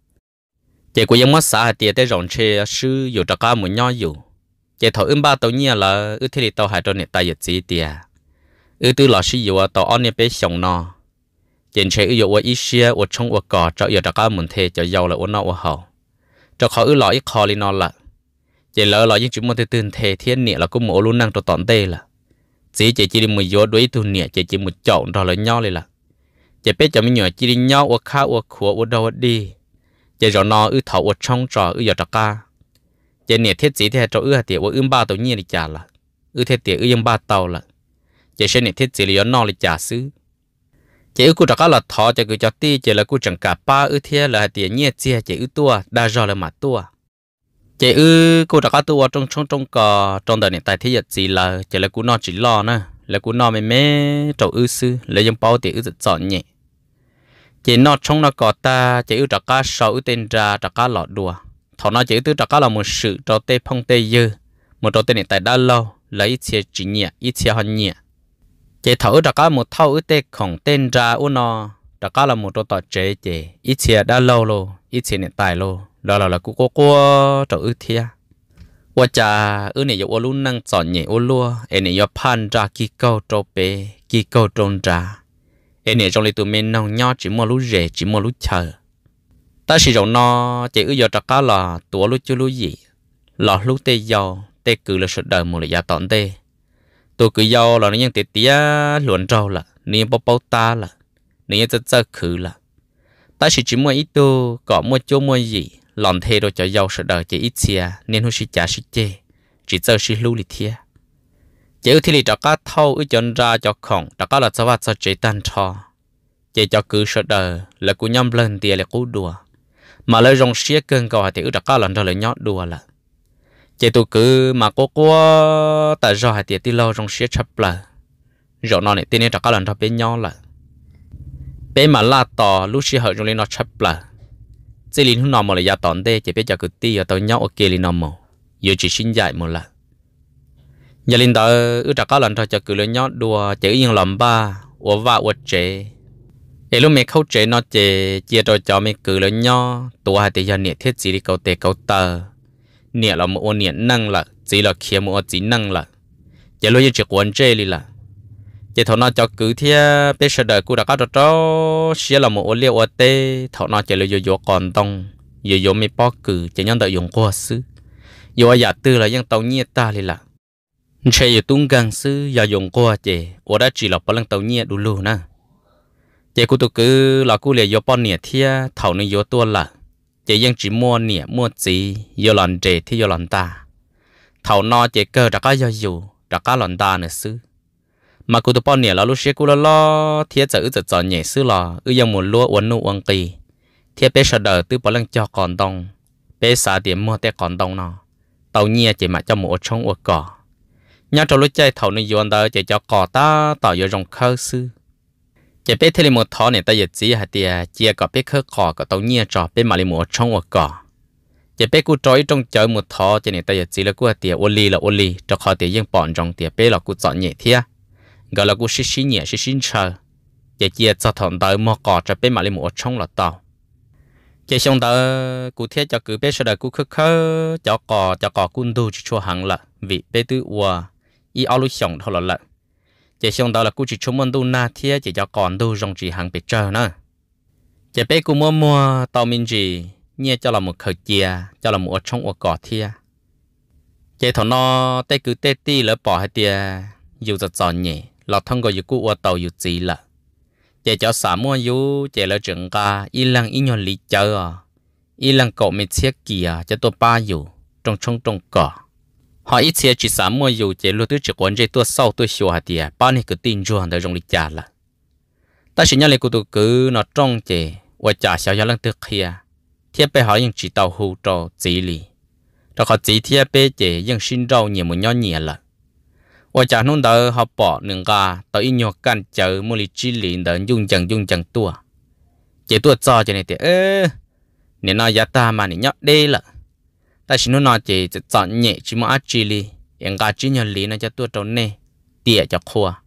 chỉ của những mắt xã tiệt tới rộng chê sư yêu cho cá muốn nhau yêu chỉ thầu ưng ba tàu nhia là ư thế thì tàu hai cho này ta giật gì tiệt ư tư là sư yêu tàu anh nè bé sống nó hiện chế ưu dụ ít xia ưu chung ưu cỏ cho ưu đặc mừng thế cho giàu là ưu nọ ưu hậu cho khó ưu lo ít khó li nọ là hiện lỡ lo những chuyện mong thế tương thế thiên niệm là cũng mổ luôn năng cho tận đây là chỉ chỉ chỉ đi một yếu đối tu niệm chỉ chỉ một chậu đó là nhau là chỉ biết cho mình nhỏ chỉ đi nhau ua khá ua khua ua đâu đi chỉ rồi nó ư thầu ua trong trò ư giờ trò ca chỉ nè thiết chỉ theo trò ư hạt tiệt ua ưm ba tàu nhiên đi trả là ư thiết tiệt ư ưm ba tàu là chỉ sẽ nè thiết chỉ là nó đi giả xứ chỉ ưu trọc là thọ chỉ cứ cho ti chỉ là cứ chẳng cả ba ưu thế là tiền nhẹ chia chỉ ưu tua đa do là mà tua chỉ ưu cô trọc tua trong trong trong cò trong đời này tại thế giật gì là chỉ là cứ no chỉ lo nữa là cứ no mê mê trâu ưu sư là dùng bao tiền ưu giật chọn nhẹ chỉ nó trong nó cò ta chỉ ưu trọc cá sau ưu tên ra trọc cá lọ đùa thọ nó chỉ ưu trọc cá là một sự trò tê phong tê dư một trò tê này tại đa lâu lấy chia chỉ nhẹ ít chia hơn nhẹ chế thở đã có một thâu ước tê khổng tên ra u nó đã có là một đôi tỏ chế chế ít chia đã lâu lô ít chia hiện tại lô đó là là cú cô cô trở ước thia và cha ước này ô luôn năng chọn nhẹ ô lúa em này yêu pan ra kí câu trâu bê kí câu trôn ra em này trong lịch tụi mình nông nhau chỉ mua lú rẻ chỉ mua lú chờ ta sử dụng nó chế ước giờ đã có là tua lú chưa lú gì lọ lú tê dầu tê cử là sự đời một là gia tọn tê tôi cứ yêu là nó nhân tiệt tía trâu là nên bao bao ta là nên rất rất khứ là ta chỉ chỉ mỗi ít tu có mỗi chỗ mỗi gì lòng thề đồ cho yêu sợ đời chỉ ít xia nên hú sĩ trả sĩ chê chỉ giờ sĩ lưu lì thia chỉ thì lì cho cá thâu ít chọn ra cho khổng cho cá là cho vặt cho chế tan cho chế cho cứ sợ đời là cú nhâm lên tiền là cú đùa mà lời dòng xía cơn cầu thì ước cho cá lần ra lời nhót đùa là chị tôi cứ mà cô cô tại do hai tiệt tí lâu trong xe chập là rồi nó này tên cho các lần cho bên nhau là bên mà la to lúc xe hở trong lên nó chập là chỉ linh hôn nó mà là gia tòn đây chỉ biết cho cứ ti ở tàu nhau ok linh nó mà giờ chỉ xin dạy một là giờ linh đó ư cho các lần cho cho cứ lên nhau đùa chỉ yên lòng ba ủa và ủa chế ấy lúc mẹ khâu chế nó chế chia cho cho mẹ cứ lên nhau tụ hai tiệt giờ nhiệt thiết gì đi cầu tề cầu tờ nè là mua niệm năng là chỉ là kia mua chỉ năng là chỉ lo như chỉ quan chế đi là chỉ thọ nó cho cứ thế bây giờ đời cô đã có cho xia là mua liệu ở tê thọ nó chỉ lo yo yo còn tông yo yo mi bỏ cứ chỉ nhân đợi dùng qua xứ yo giả tư là nhân tàu nhiệt ta đi là chế yo tung gang xứ giờ dùng qua chỉ ở đã chỉ là bao lần tàu nhiệt đủ luôn na chỉ cô tôi cứ là cô liền yo bỏ nhiệt thế thọ nó yo tua là chị dân chỉ mua nè mua gì vô lần trẻ thì vô lần ta thầu no chị cơ đã có do dù đã có lần ta nữa sư mà cụ tụi bọn nè là lúc xưa cụ lo lo thiệt giờ ư giờ nhẹ sư lo ư dân muốn lúa uốn nu uốn kỳ thiết bé sợ đời từ bọn lăng cho còn đông bé xả điểm mua té còn đông nọ tàu nhia chỉ mà cho một trong một cỏ nhà trâu lúc chơi thầu nên yuan đời chỉ cho cỏ ta tàu vô rồng khơi sư chỉ biết thêm một thọ này ta giờ chỉ hạt tiền chia à, có biết khơi cỏ có tàu nhia trò biết mà lấy một trong một cỏ chỉ biết trói trong chợ một thọ cho nên ta giờ chỉ là cú hạt ô li là ô li cho họ tiền riêng bọn trong tiền biết là cú chọn nhẹ thia gọi là cú xí nhẹ xí chờ chỉ chia à, cho thằng tới một cỏ cho biết mà lấy một là tàu chỉ xong đó cú thiết cho cứ biết sau đó cú khơi khơi cho cò cho cò cún đu cho hàng là vì bé tự ua y ao lúc xong thôi là lợn chỉ xong đó là cô chỉ chúng mình đâu na thiê chỉ cho còn đâu rong chỉ hàng bị chờ nữa chỉ bé cô mua mua tàu mình gì nhẹ cho là một khởi chia cho là một trong một cỏ thiê chỉ thằng nó tê cứ tê tì lỡ bỏ hai tiề dù giật giòn nhỉ lọ thông gọi dù cô ở tàu dù gì là chỉ cho xả mua dù chỉ lỡ trưởng cả y lăng y nhon lý chờ à y lăng cậu mình thiết kìa cho tôi ba dù trong trong trong cỏ họ ít xe chỉ sắm mua dù chế luôn tôi chỉ quan chế tôi sau tôi xua hạt tiền bao nhiêu cái tin cho hàng đời dùng lịch trả là ta chỉ nhận lấy của tôi cứ nó trong chế và trả xào cho lần thứ kia thiết bị họ dùng chỉ tàu hỗ trợ chỉ lý, cho họ chỉ thiết bị chế dùng sinh rau nhiều một nhau nhẹ là và trả nông đời họ bỏ nương gà tàu ít nhiều căn chờ mua lịch chỉ lý đời dùng chẳng dùng chẳng tua chế tua cho cho này thì ơ nên nói giá ta mà nên nhớ đây là ta chỉ nói chỉ chỉ chọn nhẹ chỉ mà chỉ li em gái chỉ nhận lý nó cho tôi trốn nè tiệt cho khoa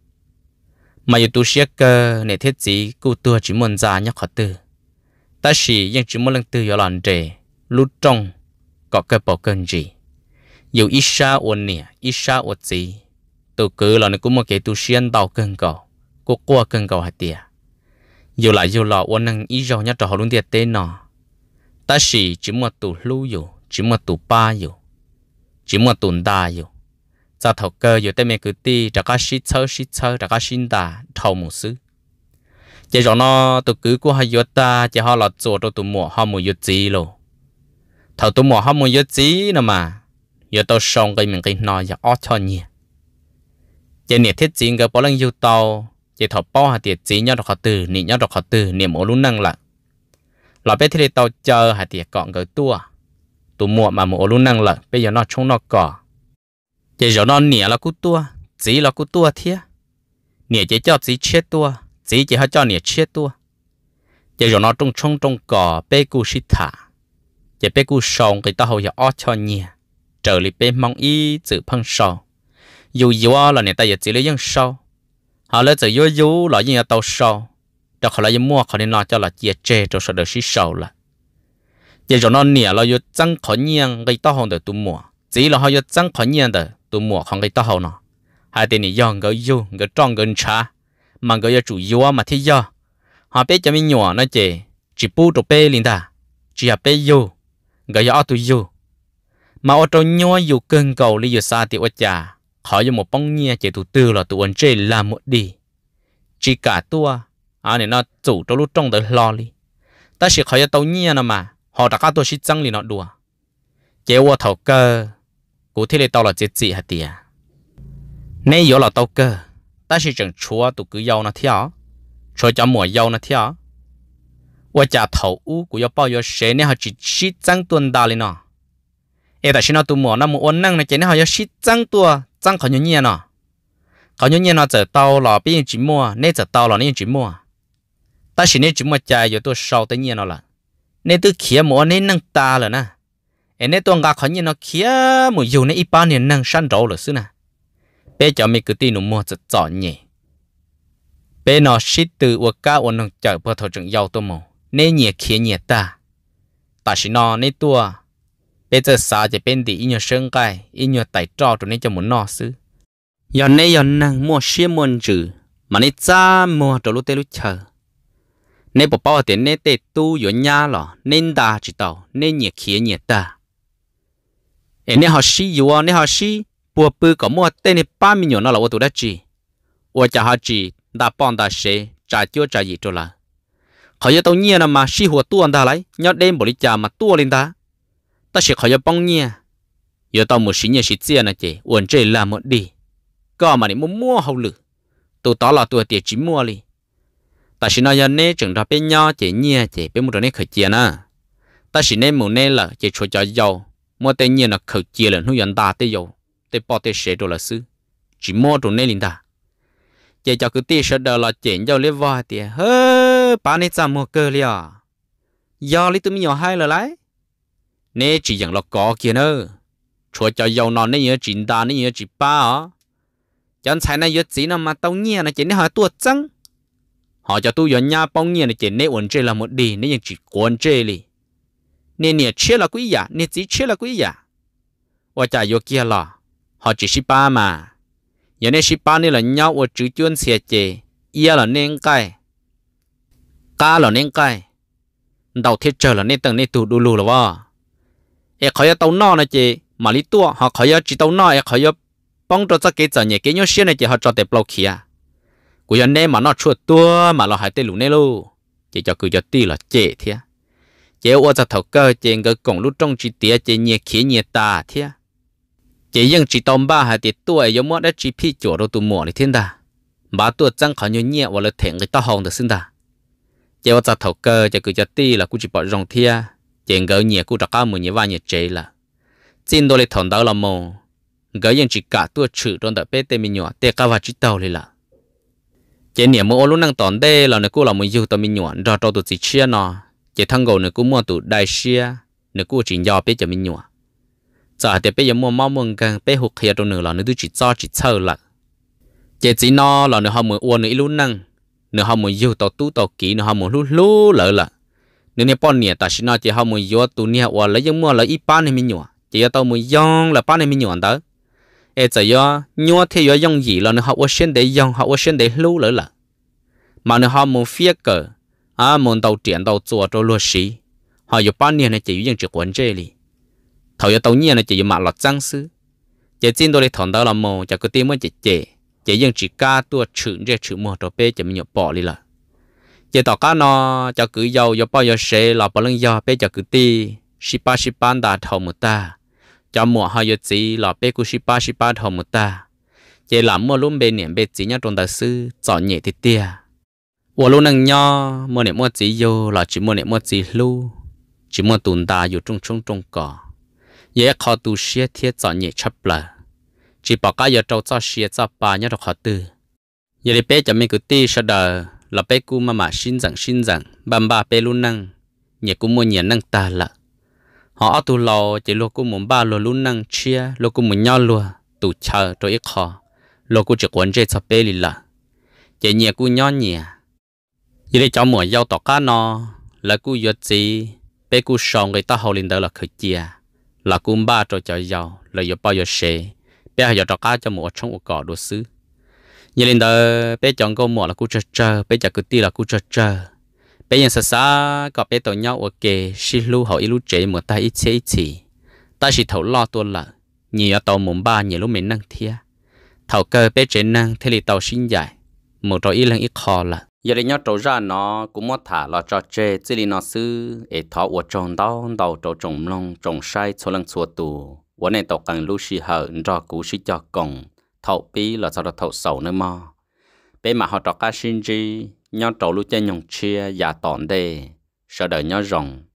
mà yêu tôi xét cơ nè thế gì cô tôi chỉ muốn ra nhắc họ từ ta chỉ nhưng chỉ muốn lần tư giờ lần trẻ lúc trong có cái bảo cần gì dù ít xa ổn nè ít xa ổn gì tôi cứ là nó cũng một cái tôi xuyên đầu cần cầu cố qua cần cầu hạt tiệt dù lại yêu lọ ổn năng ít rồi nhắc cho họ luôn tiệt tên nọ, ta chỉ chỉ muốn tủ lưu dù chỉ một tụ ba yêu chỉ một tụ đa yêu za thầu cơ yêu tên mình cứ đi ra cái xí sơ xí sơ ra cái xin đa thầu mù xứ chỉ cho nó tụ cứ của hai yêu ta chỉ họ là chỗ cho tụ mua họ mù yêu gì lô. thầu tụ mua họ mù yêu gì nữa mà yêu tao xong cái mình cái nói giờ ót cho nhỉ chỉ nhiệt thiết chính cái bỏ lăng yêu tao chỉ thầu bao hà tiệt chỉ nhau đọc hà từ niệm nhau đọc hà từ niệm ổ lún năng là lọ bé thì tao chờ hà tiệt còn cái tua tụ mua mà mua luôn năng là bây giờ nó trông nó cỏ chỉ giờ nó nhẹ là cú tua chỉ là cú tua thế nhẹ chỉ cho chỉ chết tua chỉ chỉ hơi cho nhẹ chết tua chỉ giờ nó trông trông trông cỏ bê cú xịt thả chỉ bê cú sòng cái tao giờ ót cho nhẹ trở lại bê mong y chữ phăng sòng dù dù là nhẹ ta giờ chỉ lấy dân sau họ lấy chữ dù dù là dân tàu sau đó họ lấy mua họ nên nó cho là chia chê cho sợ đời xí sầu là giờ cho nó nè là yêu trăng khó nhiên gây to hơn được tụm mùa chỉ là họ yêu trăng khó nhiên được tụm mùa không gây to hơn nó hai tên này người yêu người trong người cha mà người chủ yêu mà thấy họ biết cho mình nhỏ nó chỉ chỉ bu đồ bê liền ta chỉ là yêu người yêu tụi yêu mà ở trong nhỏ yêu cơn cầu lý yêu xa thì ở nhà họ yêu một bóng nhia chỉ tụi tư là tụi anh chơi làm một đi chỉ cả tua à này nó chủ trong lúc trong đời lo đi ta sẽ khỏi tàu nhia nào mà họ đã có tôi chỉ chẳng liền nọ đùa chế qua thầu cơ cụ thể là tao là chế gì hả tiệt nay giờ là tao cơ ta chỉ chẳng chúa tụ cứ yêu nó theo chúa cho mùa yêu nó theo và trả thầu u cụ yêu bao giờ sẽ nên họ chỉ chỉ chẳng tuần đà liền nọ, ai ta xin nó tụ mùa nó mùa ôn năng này chế nên họ yêu chỉ chẳng tua chẳng khỏi nhiều nhiên nọ, khỏi nhiều nhiên nó chở tao là bây giờ chỉ mua nay chở tao là nên chỉ mua ta chỉ nên chỉ mua chai giờ tôi sau tới nhiên nọ là ในตัวเขียหมอนี่นั่งตาเลยนะ เอ็นี่ตัวงาขอนยีนเนเขียวมือยู่ในอีปาเนี่ยนั่งชันรอเลยซึนะ เป้จะมีกุฏิหนุ่มมัวจะจ่อเนี่ยเป้นอชิตัวอวก้าอวนงจาอพอทอจงยาวตัวมูนเนียเขียเนียตาแต่ชินอในตัว เป้จะสาจะเป็นดีอินยเชิงไกอินยไต่จอตัวนี้จะหมุนนอซื้อย้อนในย้อนนั่งมัวเชี่ยมวนจือมันนี่จ้ามัวตัวรุเตลุเชอ nè bỏ bao đến nè tê tu yo nhà lọ nên ta chỉ tàu nên nhiệt khí nhiệt ta em nè họ xí yo nè học xí bố bự có mua tên nè ba mươi nhiều nó là ô tô đã chỉ ô cha học chỉ đã bọn ta xế trả cho trả gì cho là họ giờ tàu nhia mà xí hùa tu anh ta lại, nhớ đêm bỏ đi cha mà tu lên ta ta sẽ họ giờ bông nhia giờ tao một xí nhia xí chia nè chị uẩn chơi là một đi có mà để mua mua hậu lử tụi tao là tụi tiền chỉ mua liền ta chỉ nói nè chúng ta bên nhau chỉ nhẹ chỉ bên một đứa này khởi chia nè ta chỉ nên muốn nè là chỉ cho cho giàu mua tên nhiên là khởi chia là nuôi dân ta tới giàu tới bỏ tới sẽ đồ là xứ chỉ mua đồ này linh ta chỉ cho cứ tiền sợ đời là chuyện giàu lấy vay thì hơ bà này chả mua cơ liền do lấy từ mình nhỏ hai là lái nè chỉ rằng là có kia nữa cho cho giàu nó nè nhớ chỉ ta nè nhớ chỉ ba à chẳng sai nè nhớ chỉ nó mà tao nhẹ là chỉ nên hỏi tuột trắng họ cho tôi dọn nhà bông nhiên là chỉ nên ổn chơi là một đi nên chỉ quan chơi đi nên nè chia là quý giả nên chỉ chia là quý giả và trả vô kia là họ chỉ ship ba mà giờ nên ship ba nên là nhau và chữ chuyên xe chè ia là nên cái cá là nên cái đầu thiết chờ là nên tầng nên tụ đu lù là vợ em khỏi tàu nọ này chị mà lý tua họ khỏi chỉ tàu nọ em khỏi bông cho cái giờ nhẹ cái nhau xe này chị họ cho để block kia cú giờ nè mà nó chua tua mà nó hại tê lũ nè lô chỉ cho cú giờ tì là chết thia chế ô cho thầu cơ chế ngờ cổng lúc trong chỉ tiếc chế nhẹ khí nhẹ tà thia chế yên chỉ tôm ba hại tê tuổi, ấy giống đã chỉ phi chỗ đâu tụ mỏ này thiên ta, bà tuổi chẳng khó nhiều nhẹ và là thẹn người ta hồng được xin ta. chế ô cho thầu cơ chỉ cú giờ tì là cú chỉ bỏ rong thia chế ngờ nhẹ cú trắc cao mười nhẹ va nhẹ chế là xin đôi lệ thằng đó là mồ gỡ yên chỉ cả tuổi chữ trong đợt bê tê mình nhỏ tê cao và chỉ tàu lì là chế niệm mua luôn năng tòn đê là nó cô là mình yêu tao mình nhọn ra cho tụt chị chia nó chế thằng gầu nó cô mua tụt đại chia nó cô chỉ nhau biết cho mình nhọn giờ thì bây giờ mua mao mừng càng bây hụt kia tụi nữa là nó tôi chỉ cho chỉ sợ là chế chỉ nó là nó họ muốn uôn nó lúc năng nó họ muốn yêu tao tu tao kỹ nó họ muốn lú lú lỡ là nếu như bọn nè ta chỉ nói chế họ muốn yêu tụi nè uôn lấy giống mua lấy ít bán thì mình nhọn chỉ tao muốn yong là bán thì mình nhọn đó ai giờ yo nhua thì yo dùng gì là nó học ở trên để dùng học ở trên để lưu lỡ là mà nó học muốn phía cờ à muốn đầu tiền đầu chùa cho luật sĩ họ yo bao nhiêu này chỉ dùng trực quan chơi đi thầu yo tàu nhiên này chỉ dùng mặt lọt trang sư chỉ xin đó đi thằng đó là mồ chỉ có tiếng một chỉ chỉ chỉ dùng chỉ ca tua chữ để chữ mồ cho bé chỉ mình bỏ đi là chỉ tao cá nó chỉ cứ giàu yo bao yo xe là bao lần yo bé chỉ cứ ti shipa shipa đã thầu một ta cho mùa hai giờ chỉ là bé cú ship ba ship ba thầu một ta chỉ làm mua luôn bên niệm bên chỉ nhau trong đời sư chọn nhẹ thì tia và luôn năng nho mua niệm mua chỉ yêu, là chỉ mua niệm mua chỉ lu chỉ ta, tồn trung trung trung cỏ ye khó tu xia thiết chọn nhẹ chấp là chỉ bảo cái giờ trâu cho xia cho ba nhá được khó tư giờ bé cho mình cứ ti sao đời là bé cú mà mà xin rằng xin rằng bamba bé luôn năng nhẹ cũng mua nhẹ năng ta lợ họ tụ lò chỉ lô cô muốn ba lô lú năng chia lô cô muốn nhau lùa tụ chờ rồi ít khó lô cô chỉ quấn dây sập bê lì là chỉ nhẹ cô nhau nhẹ như đây cháu mua giao tỏ cá nó là cô giật gì bê cô sòng người ta hầu lên đó là khởi chia là cô ba rồi cháu giàu là giờ bao giờ sẽ bé hay giờ tỏ cá cho mua trong ổ cỏ đồ sứ như lên đó bé chọn cô mua là cô chờ chờ bé chọn cứ ti là cô chờ chờ bây giờ sa có bé tàu nhau ok xí lu hậu ít lu chế mà ta ít chế ít chỉ ta chỉ thấu lo tuần lợ nhiều tàu muốn ba nhiều lúc mình năng thia thấu cơ bé chế năng thế li tàu sinh dài một trò ít lần ít khó lợ giờ đây nhau trâu ra nó cũng mất thả lo cho chế chỉ li nó sư để thọ uất trồng đau đầu trâu trồng lông trồng sai số lần số tù วันนี้ตกกันลูกชีเหอรอกูชิจอกงเท่าปีเราจะเราเท่าเสาเนื้อมอเป็นมาหอตอกาชินจี nhau trổ lu chơi nhồng chia giả tòn đề sợ đợi nhau rồng